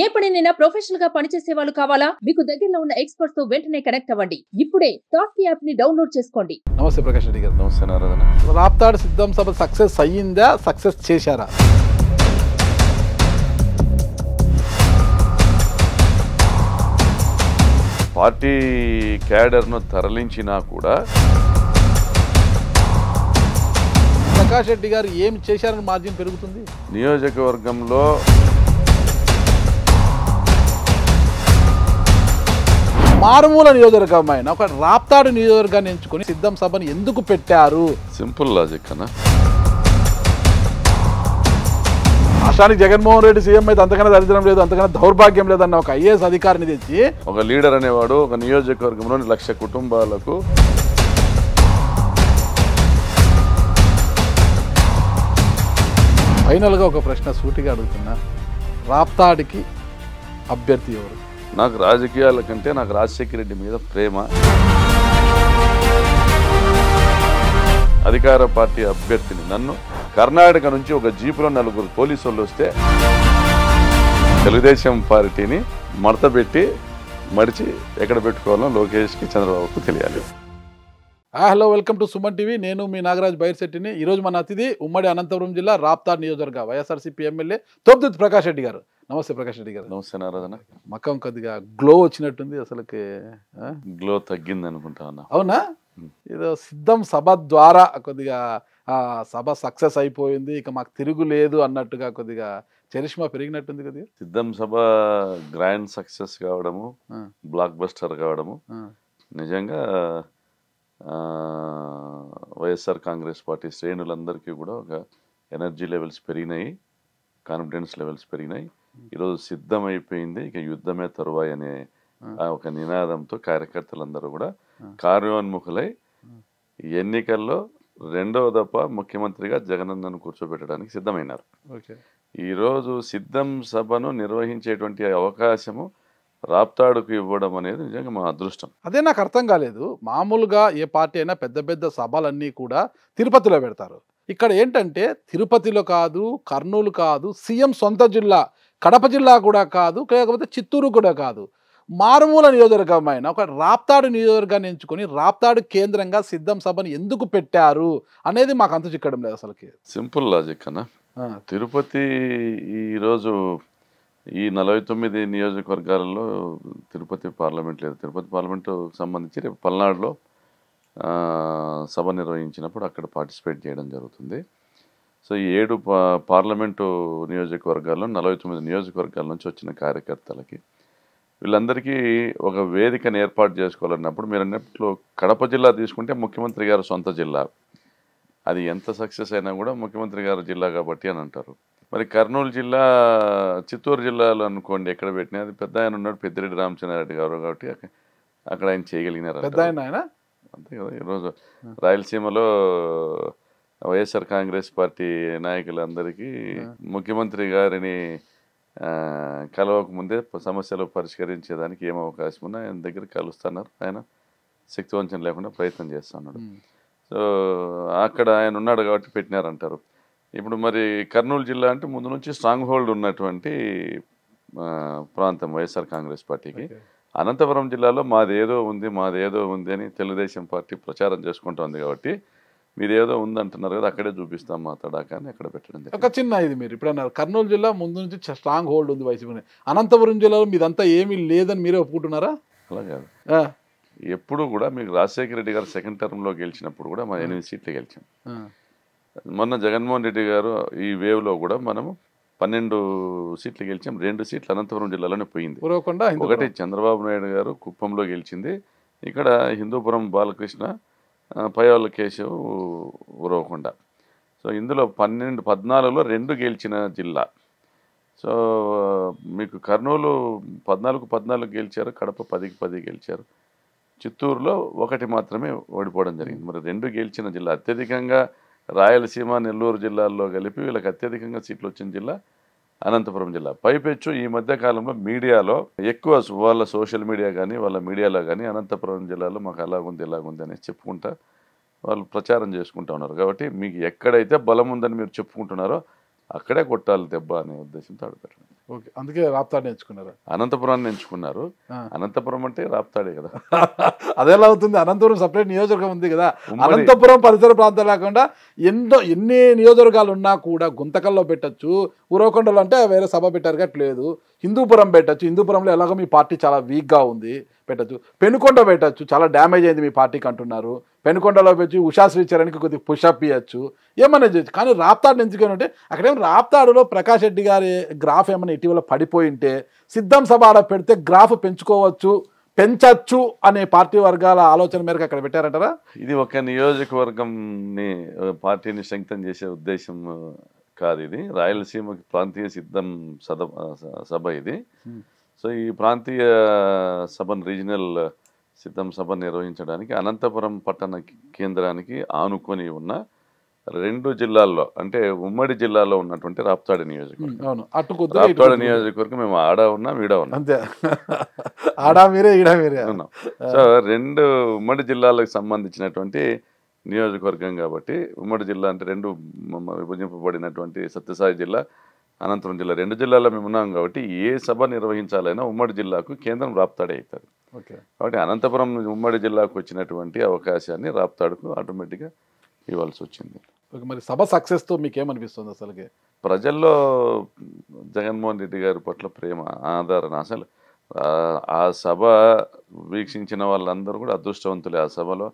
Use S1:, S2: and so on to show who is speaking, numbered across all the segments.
S1: ఏ పనినైనా professional గా పనిచేసే వాళ్ళు కావాలా మీకు దగ్గరలో ఉన్న ఎక్స్పర్ట్స్ తో వెంటనే కనెక్ట్ అవ్వండి ఇప్పుడే టాస్క్ యాప్ ని డౌన్లోడ్ చేసుకోండి నమస్తే ప్రకాష్ రెడ్డి గారు నమస్తే నారాధన రాప్తాడు సిద్ధం సభ సక్సెస్ అయ్యిందా సక్సెస్ చేశారా
S2: పార్టీ క్యాడర్ను తరలించినా కూడా
S1: ప్రకాష్ రెడ్డి గారు ఏం చేశారని మార్జిన్ పెరుగుతుంది
S2: నియోజకవర్గంలో
S1: మారుమూల ఆయన ఒక రాప్తాడు నియోజకవర్గాన్ని ఎంచుకొని సిద్ధం సభను ఎందుకు పెట్టారు
S2: సింపుల్ లాజిక్ అన్న
S1: రాష్ట్రానికి జగన్మోహన్ రెడ్డి సీఎం అయితే అంతకన్నా దరిద్రం లేదు అంతకన్నా దౌర్భాగ్యం లేదన్న ఒక ఐఏఎస్ అధికారిని తెచ్చి
S2: ఒక లీడర్ అనేవాడు ఒక నియోజకవర్గంలోని లక్ష
S1: కుటుంబాలకు ఫైనల్గా ఒక ప్రశ్న సూటిగా అడుగుతున్నా రాప్తాడికి
S2: అభ్యర్థి ఎవరు నాకు రాజకీయాల కంటే నాకు రాజశేఖర రెడ్డి మీద ప్రేమ అధికార పార్టీ అభ్యర్థిని నన్ను కర్ణాటక నుంచి ఒక జీపులో నలుగురు పోలీసు వాళ్ళు వస్తే తెలుగుదేశం పార్టీని మడతపెట్టి మడిచి ఎక్కడ పెట్టుకోవాలో లోకేష్కి చంద్రబాబుకు
S1: తెలియాలి hello welcome to Suman TV నేను మీ నాగరాజ్ బైర్శెట్టిని ఈరోజు మన అతిథి ఉమ్మడి అనంతపురం జిల్లా రాప్తా నియోజకవర్గ వైఎస్ఆర్సీపీ ఎమ్మెల్యే తోపుదుత్ ప్రకాష్ రెడ్డి గారు నమస్తే ప్రకాష్ రెడ్డి గారు నమస్తే నారాధన మకం కొద్దిగా గ్లో వచ్చినట్టుంది అసలుకి గ్లో తగ్గింది అనుకుంటా ఉన్నా అవునా ఏదో సిద్ధం సభ ద్వారా కొద్దిగా సభ సక్సెస్ అయిపోయింది ఇక మాకు తిరుగు లేదు అన్నట్టుగా కొద్దిగా చరిష్మా పెరిగినట్టుంది కొద్దిగా
S2: సిద్ధం సభ గ్రాండ్ సక్సెస్ కావడము బ్లాక్ బస్టర్ కావడము నిజంగా వైఎస్ఆర్ కాంగ్రెస్ పార్టీ శ్రేణులందరికీ కూడా ఒక ఎనర్జీ లెవెల్స్ పెరిగినాయి కాన్ఫిడెన్స్ లెవెల్స్ పెరిగినాయి ఈరోజు సిద్ధమైపోయింది ఇక యుద్ధమే తరువాయి అనే ఒక నినాదంతో కార్యకర్తలందరూ కూడా కార్యోన్ముఖులై ఎన్నికల్లో రెండవ దఫ ముఖ్యమంత్రిగా జగనందన్ కూర్చోబెట్టడానికి సిద్ధమైనారు ఈరోజు సిద్ధం సభను నిర్వహించేటువంటి అవకాశము రాప్తాడుకు ఇవ్వడం అనేది నిజంగా మా అదృష్టం
S1: అదే నాకు అర్థం కాలేదు మామూలుగా ఏ పార్టీ అయినా పెద్ద పెద్ద సభలన్నీ కూడా తిరుపతిలో పెడతారు ఇక్కడ ఏంటంటే తిరుపతిలో కాదు కర్నూలు కాదు సీఎం సొంత జిల్లా కడప జిల్లా కూడా కాదు లేకపోతే చిత్తూరు కూడా కాదు మారుమూల నియోజకవర్గమైన ఒక రాప్తాడు నియోజకవర్గాన్ని ఎంచుకొని రాప్తాడు కేంద్రంగా సిద్ధం సభను ఎందుకు పెట్టారు అనేది మాకు అంత చిక్కడం లేదు అసలుకి
S2: సింపుల్ లాజిక్ అన్న తిరుపతి ఈరోజు ఈ నలభై తొమ్మిది నియోజకవర్గాలలో తిరుపతి పార్లమెంట్ లేదు తిరుపతి పార్లమెంటు సంబంధించి రేపు పల్నాడులో సభ నిర్వహించినప్పుడు అక్కడ పార్టిసిపేట్ చేయడం జరుగుతుంది సో ఈ ఏడు పార్లమెంటు నియోజకవర్గాల్లో నలభై తొమ్మిది నియోజకవర్గాల నుంచి వచ్చిన కార్యకర్తలకి వీళ్ళందరికీ ఒక వేదికను ఏర్పాటు చేసుకోవాలన్నప్పుడు మీరు అన్నట్లు కడప జిల్లా తీసుకుంటే ముఖ్యమంత్రి గారు సొంత జిల్లా అది ఎంత సక్సెస్ అయినా కూడా ముఖ్యమంత్రి గారి జిల్లా కాబట్టి అని అంటారు మరి కర్నూలు జిల్లా చిత్తూరు జిల్లాలో అనుకోండి ఎక్కడ పెట్టినా అది పెద్ద ఆయన ఉన్నాడు పెద్దిరెడ్డి రామచంద్రారెడ్డి గారు కాబట్టి అక్కడ ఆయన చేయగలిగినారు పెద్ద
S1: ఆయన అంతే కదా
S2: ఈరోజు రాయలసీమలో వైఎస్ఆర్ కాంగ్రెస్ పార్టీ నాయకులందరికీ ముఖ్యమంత్రి గారిని కలవక ముందే సమస్యలు పరిష్కరించేదానికి ఏం అవకాశం ఉన్నా ఆయన దగ్గర కలుస్తున్నారు ఆయన శక్తివంచన లేకుండా ప్రయత్నం చేస్తున్నాడు సో అక్కడ ఆయన ఉన్నాడు కాబట్టి పెట్టినారంటారు ఇప్పుడు మరి కర్నూలు జిల్లా అంటే ముందు నుంచి స్ట్రాంగ్ హోల్డ్ ఉన్నటువంటి ప్రాంతం వైఎస్ఆర్ కాంగ్రెస్ పార్టీకి అనంతపురం జిల్లాలో మాది ఏదో ఉంది మాదేదో ఉంది అని తెలుగుదేశం పార్టీ ప్రచారం చేసుకుంటుంది కాబట్టి మీరు ఏదో ఉందంటున్నారు కదా అక్కడే చూపిస్తాం మా తడాకాన్ని అక్కడ పెట్టడం ఒక
S1: చిన్న ఇది మీరు ఇప్పుడు అన్నారు కర్నూలు జిల్లా ముందు నుంచి స్ట్రాంగ్ హోల్డ్ ఉంది వైసీపీ అనంతపురం జిల్లాలో మీదంతా ఏమీ లేదని మీరే ఒప్పుకుంటున్నారా అలా కాదు ఎప్పుడు కూడా
S2: మీకు రాజశేఖర రెడ్డి గారు సెకండ్ టర్మ్లో గెలిచినప్పుడు కూడా మా ఎనిమిది సీట్లు గెలిచాం మొన్న జగన్మోహన్ రెడ్డి గారు ఈ వేవ్లో కూడా మనము పన్నెండు సీట్లు గెలిచాం రెండు సీట్లు అనంతపురం జిల్లాలోనే పోయింది ఒకటి చంద్రబాబు నాయుడు గారు కుప్పంలో గెలిచింది ఇక్కడ హిందూపురం బాలకృష్ణ పయోల కేశవ్ ఉరవకొండ సో ఇందులో పన్నెండు పద్నాలుగులో రెండు గెలిచిన జిల్లా సో మీకు కర్నూలు పద్నాలుగు పద్నాలుగు గెలిచారు కడప పదికి పది గెలిచారు చిత్తూరులో ఒకటి మాత్రమే ఓడిపోవడం జరిగింది మరి రెండు గెలిచిన జిల్లా అత్యధికంగా రాయలసీమ నెల్లూరు జిల్లాల్లో కలిపి వీళ్ళకి అత్యధికంగా సీట్లు వచ్చిన జిల్లా అనంతపురం జిల్లా పైపెచ్చు ఈ మధ్య కాలంలో మీడియాలో ఎక్కువ వాళ్ళ సోషల్ మీడియా కానీ వాళ్ళ మీడియాలో కానీ అనంతపురం జిల్లాలో మాకు అలాగుంది ఇలాగుంది అనేసి చెప్పుకుంటా వాళ్ళు ప్రచారం చేసుకుంటూ ఉన్నారు కాబట్టి మీకు ఎక్కడైతే బలం ఉందని మీరు చెప్పుకుంటున్నారో అక్కడే కొట్టాలి దెబ్బ అనే ఉద్దేశంతో ఆడతాడు
S1: ఓకే అందుకే రాప్తాడు ఎంచుకున్నారు
S2: అనంతపురాన్ని ఎంచుకున్నారు
S1: అనంతపురం అంటే రాప్తాడే కదా అదేలా అవుతుంది అనంతపురం సపరేట్ నియోజకవర్గం ఉంది కదా అనంతపురం పరిసర ప్రాంతం లేకుండా ఎంతో ఎన్ని నియోజకవర్గాలు ఉన్నా కూడా గుంతకల్లో పెట్టచ్చు ఊరవకొండలు అంటే వేరే సభ పెట్టారు లేదు హిందూపురం పెట్టచ్చు హిందూపురంలో ఎలాగో మీ పార్టీ చాలా వీక్గా ఉంది పెట్టచ్చు పెనుకొండ పెట్టచ్చు చాలా డ్యామేజ్ అయింది మీ పార్టీకి అంటున్నారు పెనుకొండలో పెట్టి ఉషా శ్రీచరణ్కి కొద్దిగా పుషప్ ఇవ్వచ్చు ఏమన్నా చేయొచ్చు కానీ రాప్తాడు ఎంచుకొని ఉంటే అక్కడేం రాప్తాడులో ప్రకాష్ రెడ్డి గారి గ్రాఫ్ ఏమైనా ఇటీవల పడిపోయి ఉంటే సిద్ధం సభ ఆడ పెడితే గ్రాఫ్ పెంచుకోవచ్చు పెంచచ్చు అనే పార్టీ వర్గాల ఆలోచన మేరకు అక్కడ పెట్టారంటారా
S2: ఇది ఒక నియోజకవర్గంని పార్టీని శంక్తం చేసే ఉద్దేశం కాదు ఇది రాయలసీమ ప్రాంతీయ సిద్ధం సభ ఇది సో ఈ ప్రాంతీయ సభను రీజనల్ సిద్ధం సభ నిర్వహించడానికి అనంతపురం పట్టణ కేంద్రానికి ఆనుకొని ఉన్న రెండు జిల్లాల్లో అంటే ఉమ్మడి జిల్లాలో ఉన్నటువంటి రాప్తాడి
S1: నియోజకవర్గం రాప్తాడి
S2: నియోజకవర్గం మేము ఆడ ఉన్నాం ఈడ ఉన్నాం సో రెండు ఉమ్మడి జిల్లాలకు సంబంధించినటువంటి నియోజకవర్గం కాబట్టి ఉమ్మడి జిల్లా అంటే రెండు విభజింపబడినటువంటి సత్యసాయి జిల్లా అనంతరం జిల్లా రెండు జిల్లాల్లో మేము ఉన్నాం కాబట్టి ఏ సభ నిర్వహించాలైనా ఉమ్మడి జిల్లాకు కేంద్రం రాప్తాడే అవుతారు కాబట్టి అనంతపురం ఉమ్మడి జిల్లాకు వచ్చినటువంటి అవకాశాన్ని రాప్తాడుకు ఆటోమేటిక్గా ఇవ్వాల్సి వచ్చింది
S1: ఓకే మరి సభ సక్సెస్తో మీకేమనిపిస్తుంది అసలు
S2: ప్రజల్లో జగన్మోహన్ రెడ్డి గారి పట్ల ప్రేమ ఆధారణ అసలు ఆ సభ వీక్షించిన వాళ్ళందరూ కూడా అదృష్టవంతులే ఆ సభలో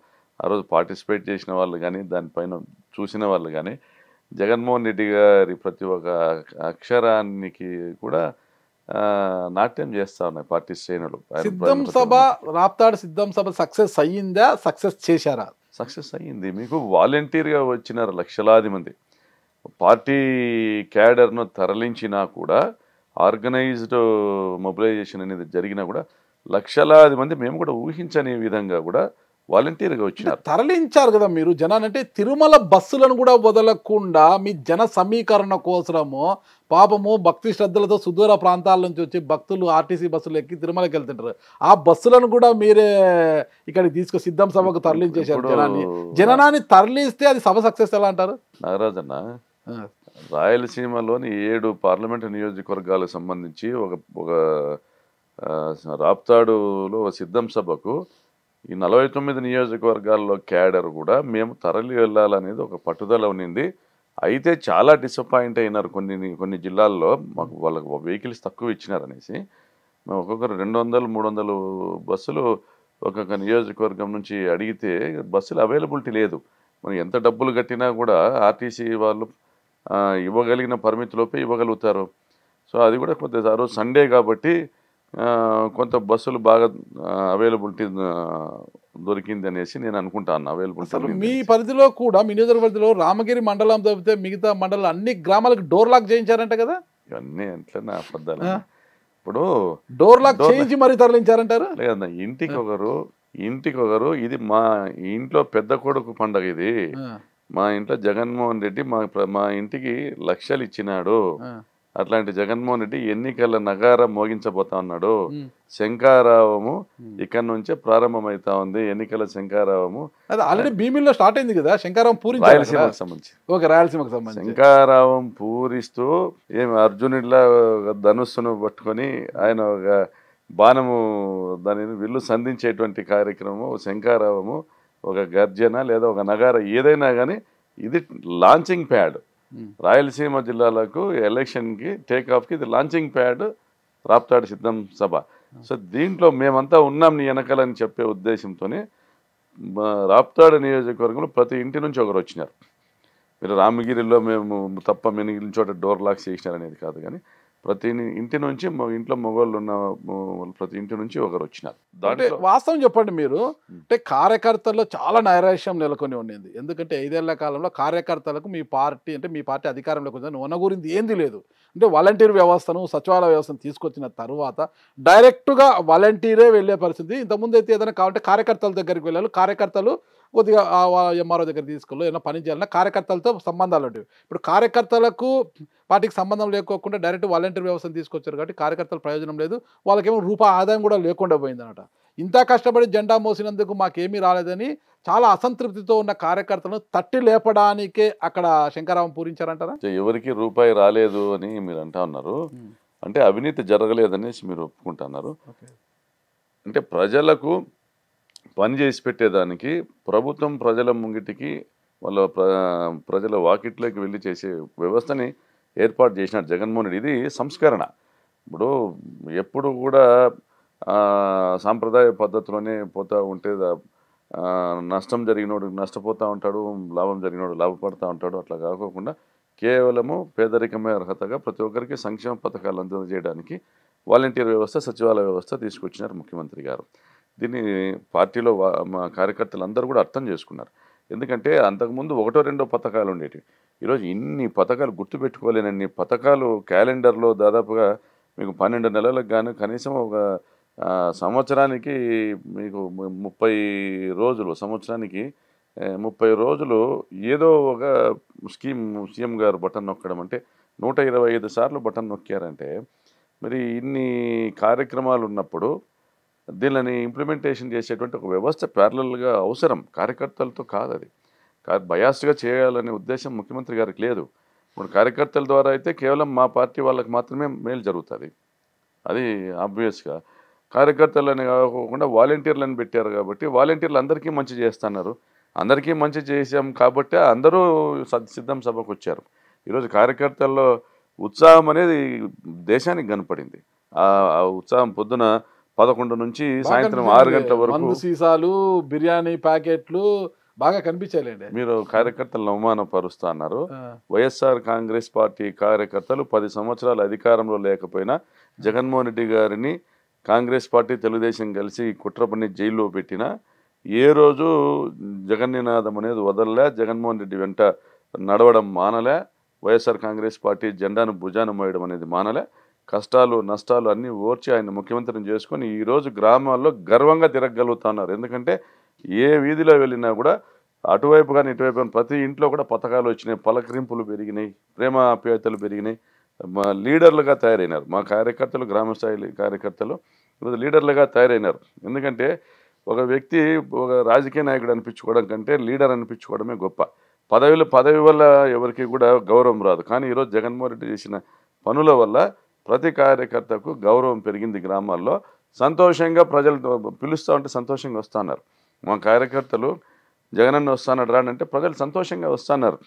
S2: ఆ రోజు పార్టిసిపేట్ చేసిన వాళ్ళు కానీ దానిపైన చూసిన వాళ్ళు కానీ జగన్మోహన్ రెడ్డి గారి ప్రతి ఒక్క అక్షరానికి కూడా నాట్యం చేస్తా ఉన్నాయి పార్టీ శ్రేణులు సిద్ధం సభ
S1: రాప్తాడు సిద్ధం సభ సక్సెస్ అయ్యిందా సక్సెస్ చేశారా సక్సెస్
S2: అయ్యింది మీకు వాలంటీర్గా వచ్చినారు లక్షలాది మంది పార్టీ క్యాడర్ను తరలించినా కూడా ఆర్గనైజ్డ్ మొబిలైజేషన్ అనేది జరిగినా కూడా లక్షలాది మంది మేము కూడా ఊహించని విధంగా కూడా వాలంటీర్గా వచ్చినారు
S1: తరలించారు కదా మీరు జనానంటే తిరుమల బస్సులను కూడా వదలకుండా మీ జన సమీకరణ కోసము పాపము భక్తి శ్రద్ధలతో సుదూర ప్రాంతాల నుంచి వచ్చి భక్తులు ఆర్టీసీ బస్సులు ఎక్కి తిరుమలకి వెళ్తుంటారు ఆ బస్సులను కూడా మీరే ఇక్కడికి తీసుకుని సిద్ధం సభకు తరలించేశారు జనాన్ని జనాన్ని తరలిస్తే అది సభ సక్సెస్ ఎలా అంటారు
S2: నాగరాజన్న రాయలసీమలోని ఏడు పార్లమెంట్ నియోజకవర్గాలకు సంబంధించి ఒక ఒక రాప్తాడులో సిద్ధం సభకు ఈ నలభై తొమ్మిది నియోజకవర్గాల్లో క్యాడర్ కూడా మేము తరలి వెళ్ళాలనేది ఒక పట్టుదల ఉన్నింది అయితే చాలా డిసప్పాయింట్ అయినారు కొన్ని కొన్ని జిల్లాల్లో మాకు వాళ్ళకు వెహికల్స్ తక్కువ ఇచ్చినారు అనేసి మేము ఒక్కొక్కరు రెండు వందలు మూడు వందలు బస్సులు ఒక్కొక్క నియోజకవర్గం నుంచి అడిగితే బస్సులు అవైలబిలిటీ లేదు మనం ఎంత డబ్బులు కట్టినా కూడా ఆర్టీసీ వాళ్ళు ఇవ్వగలిగిన పరిమితిలోపే ఇవ్వగలుగుతారు సో అది కూడా కొద్దిగా సండే కాబట్టి కొంత బస్సులు బాగా అవైలబిలిటీ దొరికింది అనేసి నేను అనుకుంటాను అవైలబుల్ మీ
S1: పరిధిలో కూడా మీ నియోజక పరిధిలో రామగిరి మండలం తప్పితే మిగతా మండలం అన్ని గ్రామాలకు డోర్ లాక్ చేయించారంట కదా
S2: ఇవన్నీ ఎట్లనే అబద్ధాలు ఇప్పుడు డోర్ లాక్ చేయించి
S1: మరీ తరలించారంటారు
S2: లేదన్న ఇంటికి ఒకరు ఇంటికి ఒకరు ఇది మా ఇంట్లో పెద్ద కొడుకు పండగ ఇది మా ఇంట్లో జగన్మోహన్ రెడ్డి మా మా ఇంటికి లక్షలు ఇచ్చినాడు అట్లాంటి జగన్మోహన్ రెడ్డి ఎన్నికల నగారం మోగించబోతా ఉన్నాడు శంకారావము ఇక్కడ నుంచే ప్రారంభమైతా ఉంది ఎన్నికల శంకారావము
S1: ఆల్రెడీ భీమిలో స్టార్ట్ అయింది కదా శంకారావం పూరి రాయలసీమకు సంబంధించి ఓకే రాయలసీమకు సంబంధించి
S2: శంకారావం పూరిస్తూ ఏమి అర్జునుడిలా ధనుస్సును పట్టుకొని ఆయన ఒక బాణము దానిని విల్లు సంధించేటువంటి కార్యక్రమము శంకారావము ఒక గర్జన లేదా ఒక నగార ఏదైనా కానీ ఇది లాంచింగ్ ప్యాడ్ Hmm. రాయలసీమ జిల్లాలకు ఎలక్షన్కి టేక్ ఆఫ్కి ఇది లాంచింగ్ ప్యాడ్ రాప్తాడు సిద్ధం సభ hmm. సో దీంట్లో మేమంతా ఉన్నాం నీ వెనకాలని చెప్పే ఉద్దేశంతోనే రాప్తాడు నియోజకవర్గంలో ప్రతి ఇంటి నుంచి ఒకరు వచ్చినారు మీరు రామగిరిలో మేము తప్ప మెనిగిలిన చోట డోర్ లాక్స్ చేసినారనేది కాదు కానీ ప్రతి ఇంటి నుంచి ఇంట్లో మొగోళ్ళు ఉన్న ప్రతి ఇంటి నుంచి ఒకరు వచ్చినారు
S1: అంటే వాస్తవం చెప్పండి మీరు అంటే కార్యకర్తల్లో చాలా నైరాశ్యం నెలకొని ఉండేది ఎందుకంటే ఐదేళ్ల కాలంలో కార్యకర్తలకు మీ పార్టీ అంటే మీ పార్టీ అధికారంలోకి వచ్చిందని ఉన్నగురింది ఏంది లేదు అంటే వాలంటీర్ వ్యవస్థను సచివాలయ వ్యవస్థను తీసుకొచ్చిన తర్వాత డైరెక్ట్గా వాలంటీరే వెళ్ళే పరిస్థితి ఇంతకుముందు అయితే ఏదైనా కావాలంటే కార్యకర్తల దగ్గరికి వెళ్ళాలి కార్యకర్తలు కొద్దిగా ఎంఆర్ఓ దగ్గర తీసుకెళ్ళు ఏమైనా పని చేయాలన్నా కార్యకర్తలతో సంబంధాలు ఉంటాయి ఇప్పుడు కార్యకర్తలకు వాటికి సంబంధం లేకోకుండా డైరెక్ట్ వాలంటీర్ వ్యవస్థను తీసుకొచ్చారు కాబట్టి కార్యకర్తల ప్రయోజనం లేదు వాళ్ళకేమో రూపాయి ఆదాయం కూడా లేకుండా పోయిందనమాట ఇంత కష్టపడి జెండా మోసినందుకు మాకేమీ రాలేదని చాలా అసంతృప్తితో ఉన్న కార్యకర్తలను తట్టి లేపడానికే అక్కడ శంకరావం పూరించారంటారా
S2: ఎవరికి రూపాయి రాలేదు అని మీరు అంటా ఉన్నారు అంటే అవినీతి జరగలేదనేసి మీరు ఒప్పుకుంటున్నారు అంటే ప్రజలకు పని చేసి పెట్టేదానికి ప్రభుత్వం ప్రజల ముంగిటికి వాళ్ళ ప్రజల వాకిట్లోకి వెళ్ళి చేసే వ్యవస్థని ఏర్పాటు చేసినాడు జగన్మోహన్ రెడ్డి ఇది సంస్కరణ ఇప్పుడు ఎప్పుడు కూడా సాంప్రదాయ పద్ధతిలోనే పోతూ ఉంటే నష్టం జరిగినోడు నష్టపోతూ ఉంటాడు లాభం జరిగినోడు లాభపడుతూ ఉంటాడు అట్లా కాకోకుండా కేవలము పేదరికమే అర్హతగా ప్రతి ఒక్కరికి సంక్షేమ పథకాలు అందజేయడానికి వాలంటీర్ వ్యవస్థ సచివాలయ వ్యవస్థ తీసుకొచ్చినారు ముఖ్యమంత్రి గారు దీన్ని పార్టీలో మా కార్యకర్తలు అందరూ కూడా అర్థం చేసుకున్నారు ఎందుకంటే అంతకుముందు ఒకటో రెండో పథకాలు ఉండేవి ఈరోజు ఇన్ని పథకాలు గుర్తుపెట్టుకోలేనన్ని పథకాలు క్యాలెండర్లో దాదాపుగా మీకు పన్నెండు నెలలకు గాను కనీసం ఒక సంవత్సరానికి మీకు ముప్పై రోజులు సంవత్సరానికి ముప్పై రోజులు ఏదో ఒక స్కీమ్ సీఎం గారు బటన్ నొక్కడం అంటే నూట ఇరవై ఐదు సార్లు బటన్ నొక్కారంటే మరి ఇన్ని కార్యక్రమాలు ఉన్నప్పుడు దీనిని ఇంప్లిమెంటేషన్ చేసేటువంటి ఒక వ్యవస్థ ప్యారలల్గా అవసరం కార్యకర్తలతో కాదు అది బయాస్గా చేయాలనే ఉద్దేశం ముఖ్యమంత్రి గారికి లేదు ఇప్పుడు కార్యకర్తల ద్వారా అయితే కేవలం మా పార్టీ వాళ్ళకి మాత్రమే మేలు జరుగుతుంది అది ఆబ్వియస్గా కార్యకర్తలని కాకుండా వాలంటీర్లను పెట్టారు కాబట్టి వాలంటీర్లు అందరికీ మంచి చేస్తున్నారు అందరికీ మంచి చేసాం కాబట్టి అందరూ సిద్ధం సభకు వచ్చారు ఈరోజు కార్యకర్తల్లో ఉత్సాహం అనేది దేశానికి కనపడింది ఆ ఉత్సాహం పొద్దున పదకొండు నుంచి సాయంత్రం ఆరు గంటల వరకు
S1: సీసాలు బిర్యానీ ప్యాకెట్లు బాగా కనిపించలేండి
S2: మీరు కార్యకర్తలను అవమానపరుస్తా అన్నారు వైఎస్ఆర్ కాంగ్రెస్ పార్టీ కార్యకర్తలు పది సంవత్సరాలు అధికారంలో లేకపోయినా జగన్మోహన్ రెడ్డి గారిని కాంగ్రెస్ పార్టీ తెలుగుదేశం కలిసి కుట్ర పని జైల్లో పెట్టిన ఏ రోజు జగన్నినాదం అనేది వదలలే జగన్మోహన్ రెడ్డి వెంట నడవడం మానలే వైఎస్ఆర్ కాంగ్రెస్ పార్టీ జెండాను భుజాను మోయడం అనేది మానలే కష్టాలు నష్టాలు అన్నీ ఓర్చి ఆయన ముఖ్యమంత్రిని చేసుకొని ఈరోజు గ్రామాల్లో గర్వంగా తిరగగలుగుతున్నారు ఎందుకంటే ఏ వీధిలో వెళ్ళినా కూడా అటువైపు కానీ ఇటువైపు కానీ ప్రతి ఇంట్లో కూడా పథకాలు వచ్చినాయి పలకరింపులు పెరిగినాయి ప్రేమాప్యాయతలు పెరిగినాయి మా లీడర్లుగా తయారైనారు మా కార్యకర్తలు గ్రామ స్థాయి కార్యకర్తలు ఈరోజు లీడర్లుగా తయారైనారు ఎందుకంటే ఒక వ్యక్తి ఒక రాజకీయ నాయకుడు అనిపించుకోవడం కంటే లీడర్ అనిపించుకోవడమే గొప్ప పదవిలో పదవి వల్ల ఎవరికి కూడా గౌరవం రాదు కానీ ఈరోజు జగన్మోహన్ రెడ్డి చేసిన పనుల వల్ల ప్రతి కార్యకర్తకు గౌరవం పెరిగింది గ్రామాల్లో సంతోషంగా ప్రజలు పిలుస్తూ ఉంటే సంతోషంగా వస్తున్నారు మా కార్యకర్తలు జగనన్న వస్తానడు రానంటే ప్రజలు సంతోషంగా వస్తున్నారు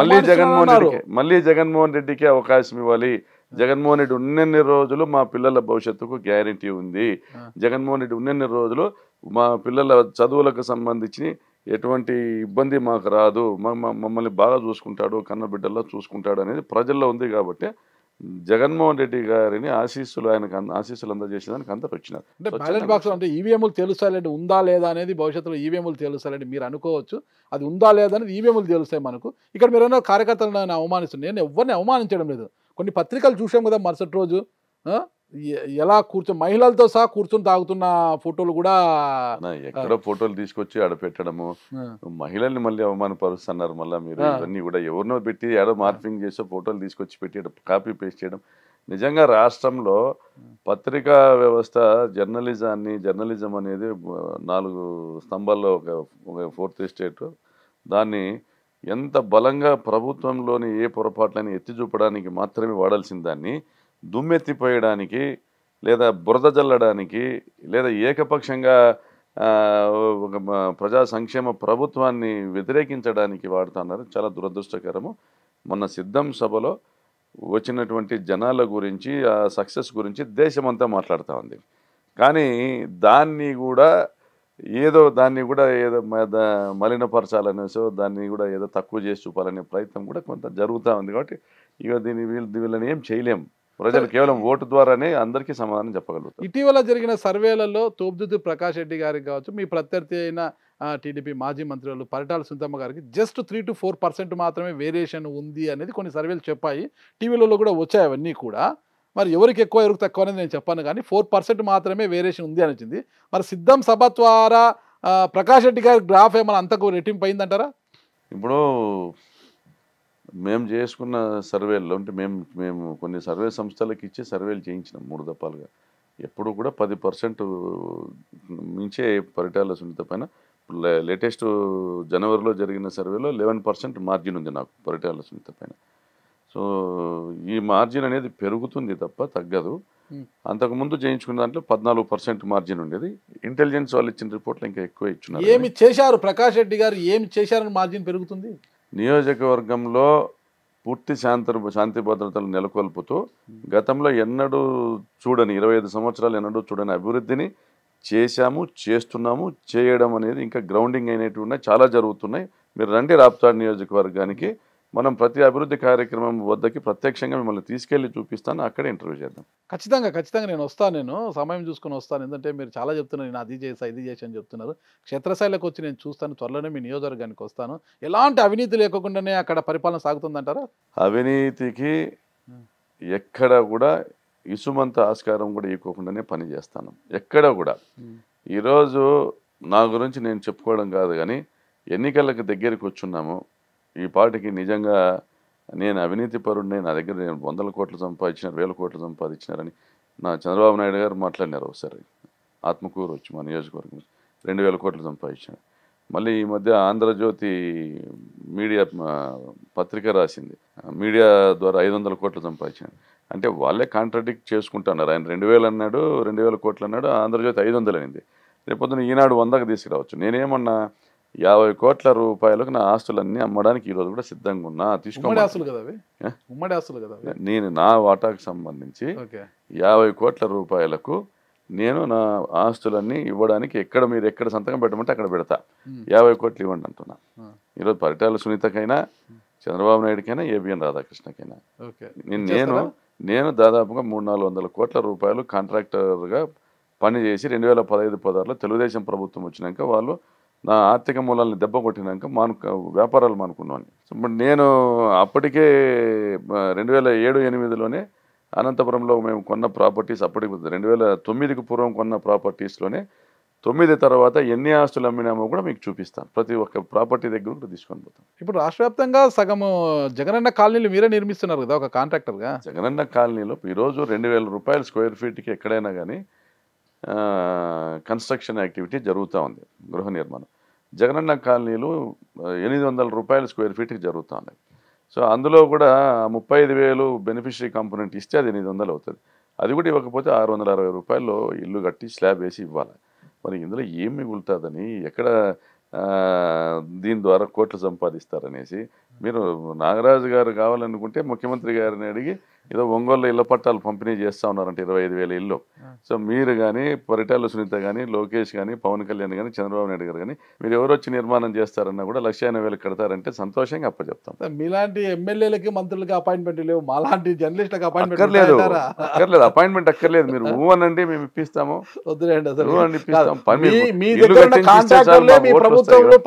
S1: మళ్ళీ జగన్మోహన్ రెడ్డికి
S2: మళ్ళీ జగన్మోహన్ రెడ్డికి అవకాశం ఇవ్వాలి జగన్మోహన్ రెడ్డి ఉన్నన్ని రోజులు మా పిల్లల భవిష్యత్తుకు గ్యారంటీ ఉంది జగన్మోహన్ రెడ్డి ఉన్నన్ని రోజులు మా పిల్లల చదువులకు సంబంధించి ఎటువంటి ఇబ్బంది మాకు రాదు మమ్మల్ని బాగా చూసుకుంటాడు కన్నబిడ్డల్లో చూసుకుంటాడు అనేది ప్రజల్లో ఉంది కాబట్టి జగన్మోహన్ రెడ్డి గారిని ఆశీస్సులు ఆయనకు ఆశీస్సులు దానికి అంత వచ్చినారు అంటే
S1: బ్యాలెట్ బాక్స్ అంటే ఈవీఎంలు తేలుస్తాయంటే ఉందా లేదా అనేది భవిష్యత్తులో ఈవీఎంలు తేలుస్తాయంటే మీరు అనుకోవచ్చు అది ఉందా లేదా అనేది ఈవీఎంలు తెలుస్తాయి మనకు ఇక్కడ మీరు ఏమైనా కార్యకర్తలను అవమానిస్తున్నాను నేను ఎవరిని అవమానించడం లేదు కొన్ని పత్రికలు చూసాం కదా మరుసటి రోజు ఎలా కూర్చొని మహిళలతో సహా కూర్చొని తాగుతున్న ఫోటోలు కూడా
S2: ఎక్కడో ఫోటోలు తీసుకొచ్చి ఆడ పెట్టడము మహిళల్ని మళ్ళీ అవమానపరుస్తున్నారు మళ్ళీ మీరు ఇవన్నీ కూడా ఎవరినో పెట్టి ఏడో మార్పింగ్ చేసో ఫోటోలు తీసుకొచ్చి పెట్టి కాపీ పేస్ట్ చేయడం నిజంగా రాష్ట్రంలో పత్రికా వ్యవస్థ జర్నలిజాన్ని జర్నలిజం అనేది నాలుగు స్తంభాల్లో ఒక ఫోర్త్ ఎస్టేట్ దాన్ని ఎంత బలంగా ప్రభుత్వంలోని ఏ పొరపాట్లని ఎత్తి చూపడానికి మాత్రమే వాడాల్సిన దాన్ని దుమ్మెత్తిపోయడానికి లేదా బురద జల్లడానికి లేదా ఏకపక్షంగా ఒక ప్రజా సంక్షేమ ప్రభుత్వాన్ని వ్యతిరేకించడానికి వాడుతున్నారు చాలా దురదృష్టకరము మొన్న సిద్ధం సభలో వచ్చినటువంటి జనాల గురించి ఆ సక్సెస్ గురించి దేశమంతా మాట్లాడుతూ ఉంది కానీ దాన్ని కూడా ఏదో దాన్ని కూడా ఏదో మలినపరచాలనేసో దాన్ని కూడా ఏదో తక్కువ చేసి చూపాలనే ప్రయత్నం కూడా కొంత జరుగుతూ ఉంది కాబట్టి ఇక దీన్ని వీళ్ళు వీళ్ళని ఏం చేయలేము ప్రజలు కేవలం ఓటు ద్వారానే అందరికీ సమాధానం చెప్పగలుగుతారు
S1: ఇటీవల జరిగిన సర్వేలలో తోపుదుద్దు ప్రకాష్ రెడ్డి గారికి కావచ్చు మీ ప్రత్యర్థి అయిన టీడీపీ మాజీ మంత్రులు పరిటాల సుందమ్మ గారికి just three to four percent మాత్రమే వేరియేషన్ ఉంది అనేది కొన్ని సర్వేలు చెప్పాయి టీవీలలో కూడా వచ్చాయి అవన్నీ కూడా మరి ఎవరికి ఎక్కువ ఎవరికి తక్కువ అనేది నేను చెప్పాను కానీ ఫోర్ పర్సెంట్ మాత్రమే వేరియేషన్ ఉంది అని వచ్చింది మరి సిద్ధం సభ ద్వారా ప్రకాష్ రెడ్డి గారి గ్రాఫ్ ఏమైనా అంతకు రెట్టింపు అయిందంటారా
S2: ఇప్పుడు మేము చేసుకున్న సర్వేల్లో అంటే మేము మేము కొన్ని సర్వే సంస్థలకు ఇచ్చి సర్వేలు చేయించినాం మూడు దప్పాలుగా ఎప్పుడు కూడా పది పర్సెంట్ మించే పరిటాల సున్నిత పైన లేటెస్ట్ జనవరిలో జరిగిన సర్వేలో లెవెన్ పర్సెంట్ మార్జిన్ ఉంది నాకు పరిటాల సున్నిత పైన సో ఈ మార్జిన్ అనేది పెరుగుతుంది తప్ప తగ్గదు అంతకుముందు చేయించుకున్న దాంట్లో పద్నాలుగు పర్సెంట్ మార్జిన్ ఉండేది ఇంటెలిజెన్స్ వాళ్ళు ఇచ్చిన రిపోర్ట్లు ఇంకా ఎక్కువ ఇచ్చిన ఏమి
S1: చేశారు ప్రకాష్ రెడ్డి గారు ఏమి చేశారని మార్జిన్ పెరుగుతుంది
S2: నియోజకవర్గంలో పూర్తి శాంతి శాంతి భద్రతలు నెలకొల్పుతూ గతంలో ఎన్నడూ చూడని ఇరవై ఐదు సంవత్సరాలు ఎన్నడూ చూడని అభివృద్ధిని చేశాము చేస్తున్నాము చేయడం అనేది ఇంకా గ్రౌండింగ్ అయినట్టు ఉన్నాయి చాలా జరుగుతున్నాయి మీరు రండి రాప్తాడు నియోజకవర్గానికి మనం ప్రతి అభివృద్ధి కార్యక్రమం వద్దకి ప్రత్యక్షంగా మిమ్మల్ని తీసుకెళ్ళి చూపిస్తాను అక్కడ ఇంటర్వ్యూ చేద్దాం
S1: ఖచ్చితంగా ఖచ్చితంగా నేను వస్తాను నేను సమయం చూసుకొని వస్తాను ఎందుకంటే మీరు చాలా చెప్తున్నారు నేను అది చేసా ఇది చేసి అని చెప్తున్నారు క్షేత్రస్థాయిలోకి వచ్చి నేను చూస్తాను త్వరలోనే మీ నియోజకవర్గానికి వస్తాను ఎలాంటి అవినీతి లేకుండానే అక్కడ పరిపాలన సాగుతుందంటారా
S2: అవినీతికి ఎక్కడ కూడా ఇసుమంత ఆస్కారం కూడా ఇవ్వకుండానే పని చేస్తాను ఎక్కడ కూడా ఈరోజు నా గురించి నేను చెప్పుకోవడం కాదు కానీ ఎన్నికలకు దగ్గరికి వచ్చున్నాము ఈ పాటికి నిజంగా నేను అవినీతి పరుడిని నా దగ్గర నేను వందల కోట్లు సంపాదించిన వేల కోట్లు సంపాదించినారని నా చంద్రబాబు నాయుడు గారు మాట్లాడినారు ఒకసారి ఆత్మకూరు వచ్చి మా నియోజకవర్గం రెండు వేల కోట్లు సంపాదించినారు మళ్ళీ ఈ మధ్య ఆంధ్రజ్యోతి మీడియా పత్రిక రాసింది మీడియా ద్వారా ఐదు వందల కోట్లు సంపాదించాడు అంటే వాళ్ళే కాంట్రాడిక్ట్ చేసుకుంటున్నారు ఆయన రెండు వేలు అన్నాడు రెండు వేల కోట్లు అన్నాడు ఆంధ్రజ్యోతి ఐదు వందలు అయింది రేపొద్దున ఈనాడు వందకు తీసుకురావచ్చు నేనేమన్నా యాభై కోట్ల రూపాయలకు నా ఆస్తులన్నీ అమ్మడానికి ఈరోజు కూడా సిద్ధంగా ఉన్నా తీసుకోండి ఆస్తులు కదా
S1: ఉమ్మడి ఆస్తులు కదా
S2: నేను నా వాటాకు సంబంధించి యాభై కోట్ల రూపాయలకు నేను నా ఆస్తులన్నీ ఇవ్వడానికి ఎక్కడ మీరు ఎక్కడ సంతకం పెట్టమంటే అక్కడ పెడతా యాభై కోట్లు ఇవ్వండి అంటున్నా ఈరోజు పరిటాల సునీతకైనా చంద్రబాబు నాయుడుకైనా ఏబిఎన్ రాధాకృష్ణకైనా నేను నేను దాదాపుగా మూడు నాలుగు వందల కోట్ల రూపాయలు కాంట్రాక్టర్గా పనిచేసి రెండు వేల పదహైదు పదహారులో తెలుగుదేశం ప్రభుత్వం వచ్చినాక వాళ్ళు నా ఆర్థిక మూలాలని దెబ్బ కొట్టినాక మాను వ్యాపారాలు మానుకున్నాను సో నేను అప్పటికే రెండు వేల ఏడు ఎనిమిదిలోనే అనంతపురంలో మేము కొన్న ప్రాపర్టీస్ అప్పటికి రెండు వేల తొమ్మిదికి పూర్వం కొన్న ప్రాపర్టీస్లోనే తొమ్మిది తర్వాత ఎన్ని ఆస్తులు అమ్మినామో కూడా మీకు చూపిస్తాను ప్రతి ఒక్క ప్రాపర్టీ దగ్గర కూడా తీసుకొని పోతాం
S1: ఇప్పుడు రాష్ట్ర వ్యాప్తంగా సగము జగనన్న కాలనీలు మీరే నిర్మిస్తున్నారు కదా ఒక కాంట్రాక్టర్గా
S2: జగనన్న కాలనీలో ఈరోజు రెండు వేల రూపాయల స్క్వేర్ ఫీట్కి ఎక్కడైనా కానీ కన్స్ట్రక్షన్ యాక్టివిటీ జరుగుతూ ఉంది గృహ నిర్మాణం జగనన్న కాలనీలు ఎనిమిది వందల రూపాయల స్క్వేర్ ఫీట్కి జరుగుతూ ఉన్నాయి సో అందులో కూడా ముప్పై ఐదు వేలు బెనిఫిషరీ కాంపొనెంట్ ఇస్తే అది ఎనిమిది వందలు అవుతుంది అది కూడా ఇవ్వకపోతే ఆరు వందల అరవై రూపాయల్లో ఇల్లు కట్టి స్లాబ్ వేసి ఇవ్వాలి మరి ఇందులో ఏం మిగులుతుందని ఎక్కడ దీని ద్వారా కోట్లు సంపాదిస్తారనేసి మీరు నాగరాజు గారు కావాలనుకుంటే ముఖ్యమంత్రి గారిని అడిగి ఏదో ఒంగోలు ఇళ్ల పట్టాలు పంపిణీ చేస్తూ ఉన్నారంటే ఇరవై ఐదు వేల ఇల్లు సో మీరు కానీ పరిటాల సునీత కానీ లోకేష్ కానీ పవన్ కళ్యాణ్ కానీ చంద్రబాబు నాయుడు గారు కానీ మీరు ఎవరు వచ్చి నిర్మాణం చేస్తారన్నా కూడా లక్ష ఎనభై వేలు కడతారంటే సంతోషంగా అప్పచెప్తాం
S1: మీలాంటి ఎమ్మెల్యేలకి మంత్రులకి అపాయింట్మెంట్ లేవు మాలాంటి జర్నలిస్టులకు అపాయింట్మెంట్ అక్కర్లేదు
S2: అక్కర్లేదు అపాయింట్మెంట్ అక్కర్లేదు మీరు ఊవనండి మేము ఇప్పిస్తాము వద్దులేండి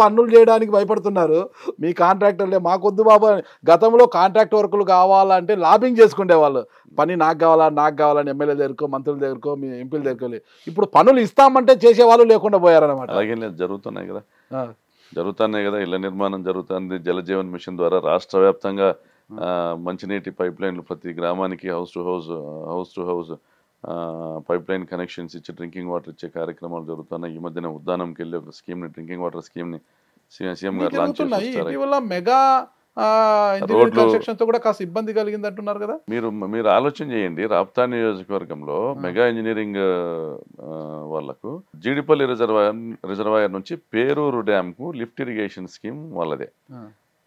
S1: పన్నులు చేయడానికి భయపడుతున్నారు మీ కాంట్రాక్టర్లే మాకు నాకొద్దు బాబు గతంలో కాంట్రాక్ట్ వర్కులు కావాలంటే లాబింగ్ వాళ్ళు పని నాకు కావాలా నాకు కావాలని ఎమ్మెల్యే దగ్గరకో మంత్రుల దగ్గరకో మీ ఎంపీల దగ్గరకో ఇప్పుడు పనులు ఇస్తామంటే చేసేవాళ్ళు లేకుండా పోయారనమాట
S2: అలాగే జరుగుతున్నాయి కదా జరుగుతున్నాయి కదా ఇళ్ల నిర్మాణం జరుగుతుంది జలజీవన్ మిషన్ ద్వారా రాష్ట్ర వ్యాప్తంగా మంచినీటి పైప్ లైన్లు ప్రతి గ్రామానికి house to house house to house pipe line connections ఇచ్చి డ్రింకింగ్ వాటర్ ఇచ్చే కార్యక్రమాలు జరుగుతున్నాయి ఈ మధ్యన ఉద్దానంకి వెళ్ళి ఒక స్కీమ్ని డ్రింకింగ్ వాటర్ స్కీమ్ని
S1: మెగా కన్స్ట్రక్షన్ తో కూడా కాస్త ఇబ్బంది కలిగింది అంటున్నారు కదా
S2: మీరు మీరు ఆలోచన చేయండి రాప్తా నియోజకవర్గంలో మెగా ఇంజనీరింగ్ వాళ్ళకు జీడిపల్లి రిజర్వాయర్ రిజర్వాయర్ నుంచి పేరూరు డ్యామ్ కు లిఫ్ట్ ఇరిగేషన్ స్కీమ్ వాళ్ళదే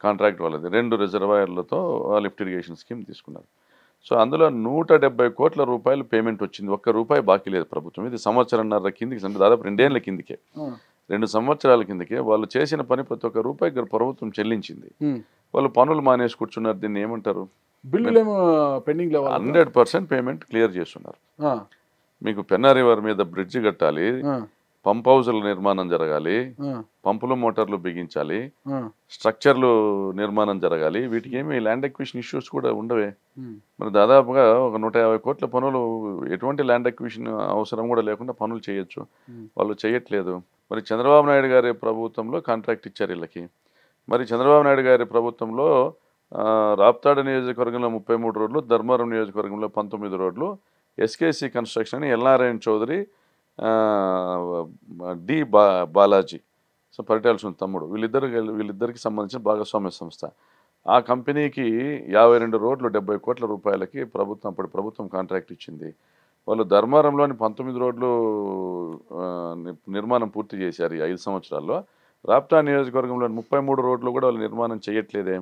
S2: కాంట్రాక్ట్ వాళ్ళది రెండు రిజర్వాయర్లతో లిఫ్ట్ ఇరిగేషన్ స్కీమ్ తీసుకున్నారు సో అందులో నూట డెబ్బై కోట్ల రూపాయలు పేమెంట్ వచ్చింది ఒక్క రూపాయి బాకీ లేదు ప్రభుత్వం ఇది సంవత్సరంన్నర కిందికి అంటే దాదాపు రెండేళ్ల కిందికే రెండు సంవత్సరాల కిందకే వాళ్ళు చేసిన పని ప్రతి ఒక్క రూపాయి ప్రభుత్వం చెల్లించింది వాళ్ళు పనులు మానేసి కూర్చున్నారు దీన్ని ఏమంటారు
S1: pending hundred
S2: percent payment clear చేస్తున్నారు మీకు పెన్నారి వారి మీద బ్రిడ్జ్ కట్టాలి పంప్ హౌజుల నిర్మాణం జరగాలి పంపులు మోటార్లు బిగించాలి స్ట్రక్చర్లు నిర్మాణం జరగాలి వీటికి ఏమి ల్యాండ్ ఎక్విషన్ ఇష్యూస్ కూడా ఉండవే మరి దాదాపుగా ఒక నూట యాభై కోట్ల పనులు ఎటువంటి ల్యాండ్ ఎక్విషన్ అవసరం కూడా లేకుండా పనులు చేయొచ్చు వాళ్ళు చేయట్లేదు మరి చంద్రబాబు నాయుడు గారి ప్రభుత్వంలో కాంట్రాక్ట్ ఇచ్చారు వీళ్ళకి మరి చంద్రబాబు నాయుడు గారి ప్రభుత్వంలో రాప్తాడ నియోజకవర్గంలో ముప్పై మూడు రోడ్లు ధర్మవరం నియోజకవర్గంలో పంతొమ్మిది రోడ్లు ఎస్కేసీ కన్స్ట్రక్షన్ అని ఎల్ఆర్ఎన్ చౌదరి డి బా బాలాజీ సో పరిటాల్సిన తమ్ముడు వీళ్ళిద్దరు వీళ్ళిద్దరికి సంబంధించిన భాగస్వామ్య సంస్థ ఆ కంపెనీకి యాభై రెండు రోడ్లు డెబ్బై కోట్ల రూపాయలకి ప్రభుత్వం అప్పుడు ప్రభుత్వం కాంట్రాక్ట్ ఇచ్చింది వాళ్ళు ధర్మారంలోని పంతొమ్మిది రోడ్లు నిర్మాణం పూర్తి చేశారు ఈ ఐదు సంవత్సరాల్లో రాప్టా నియోజకవర్గంలోని ముప్పై మూడు రోడ్లు కూడా వాళ్ళు నిర్మాణం చేయట్లేదే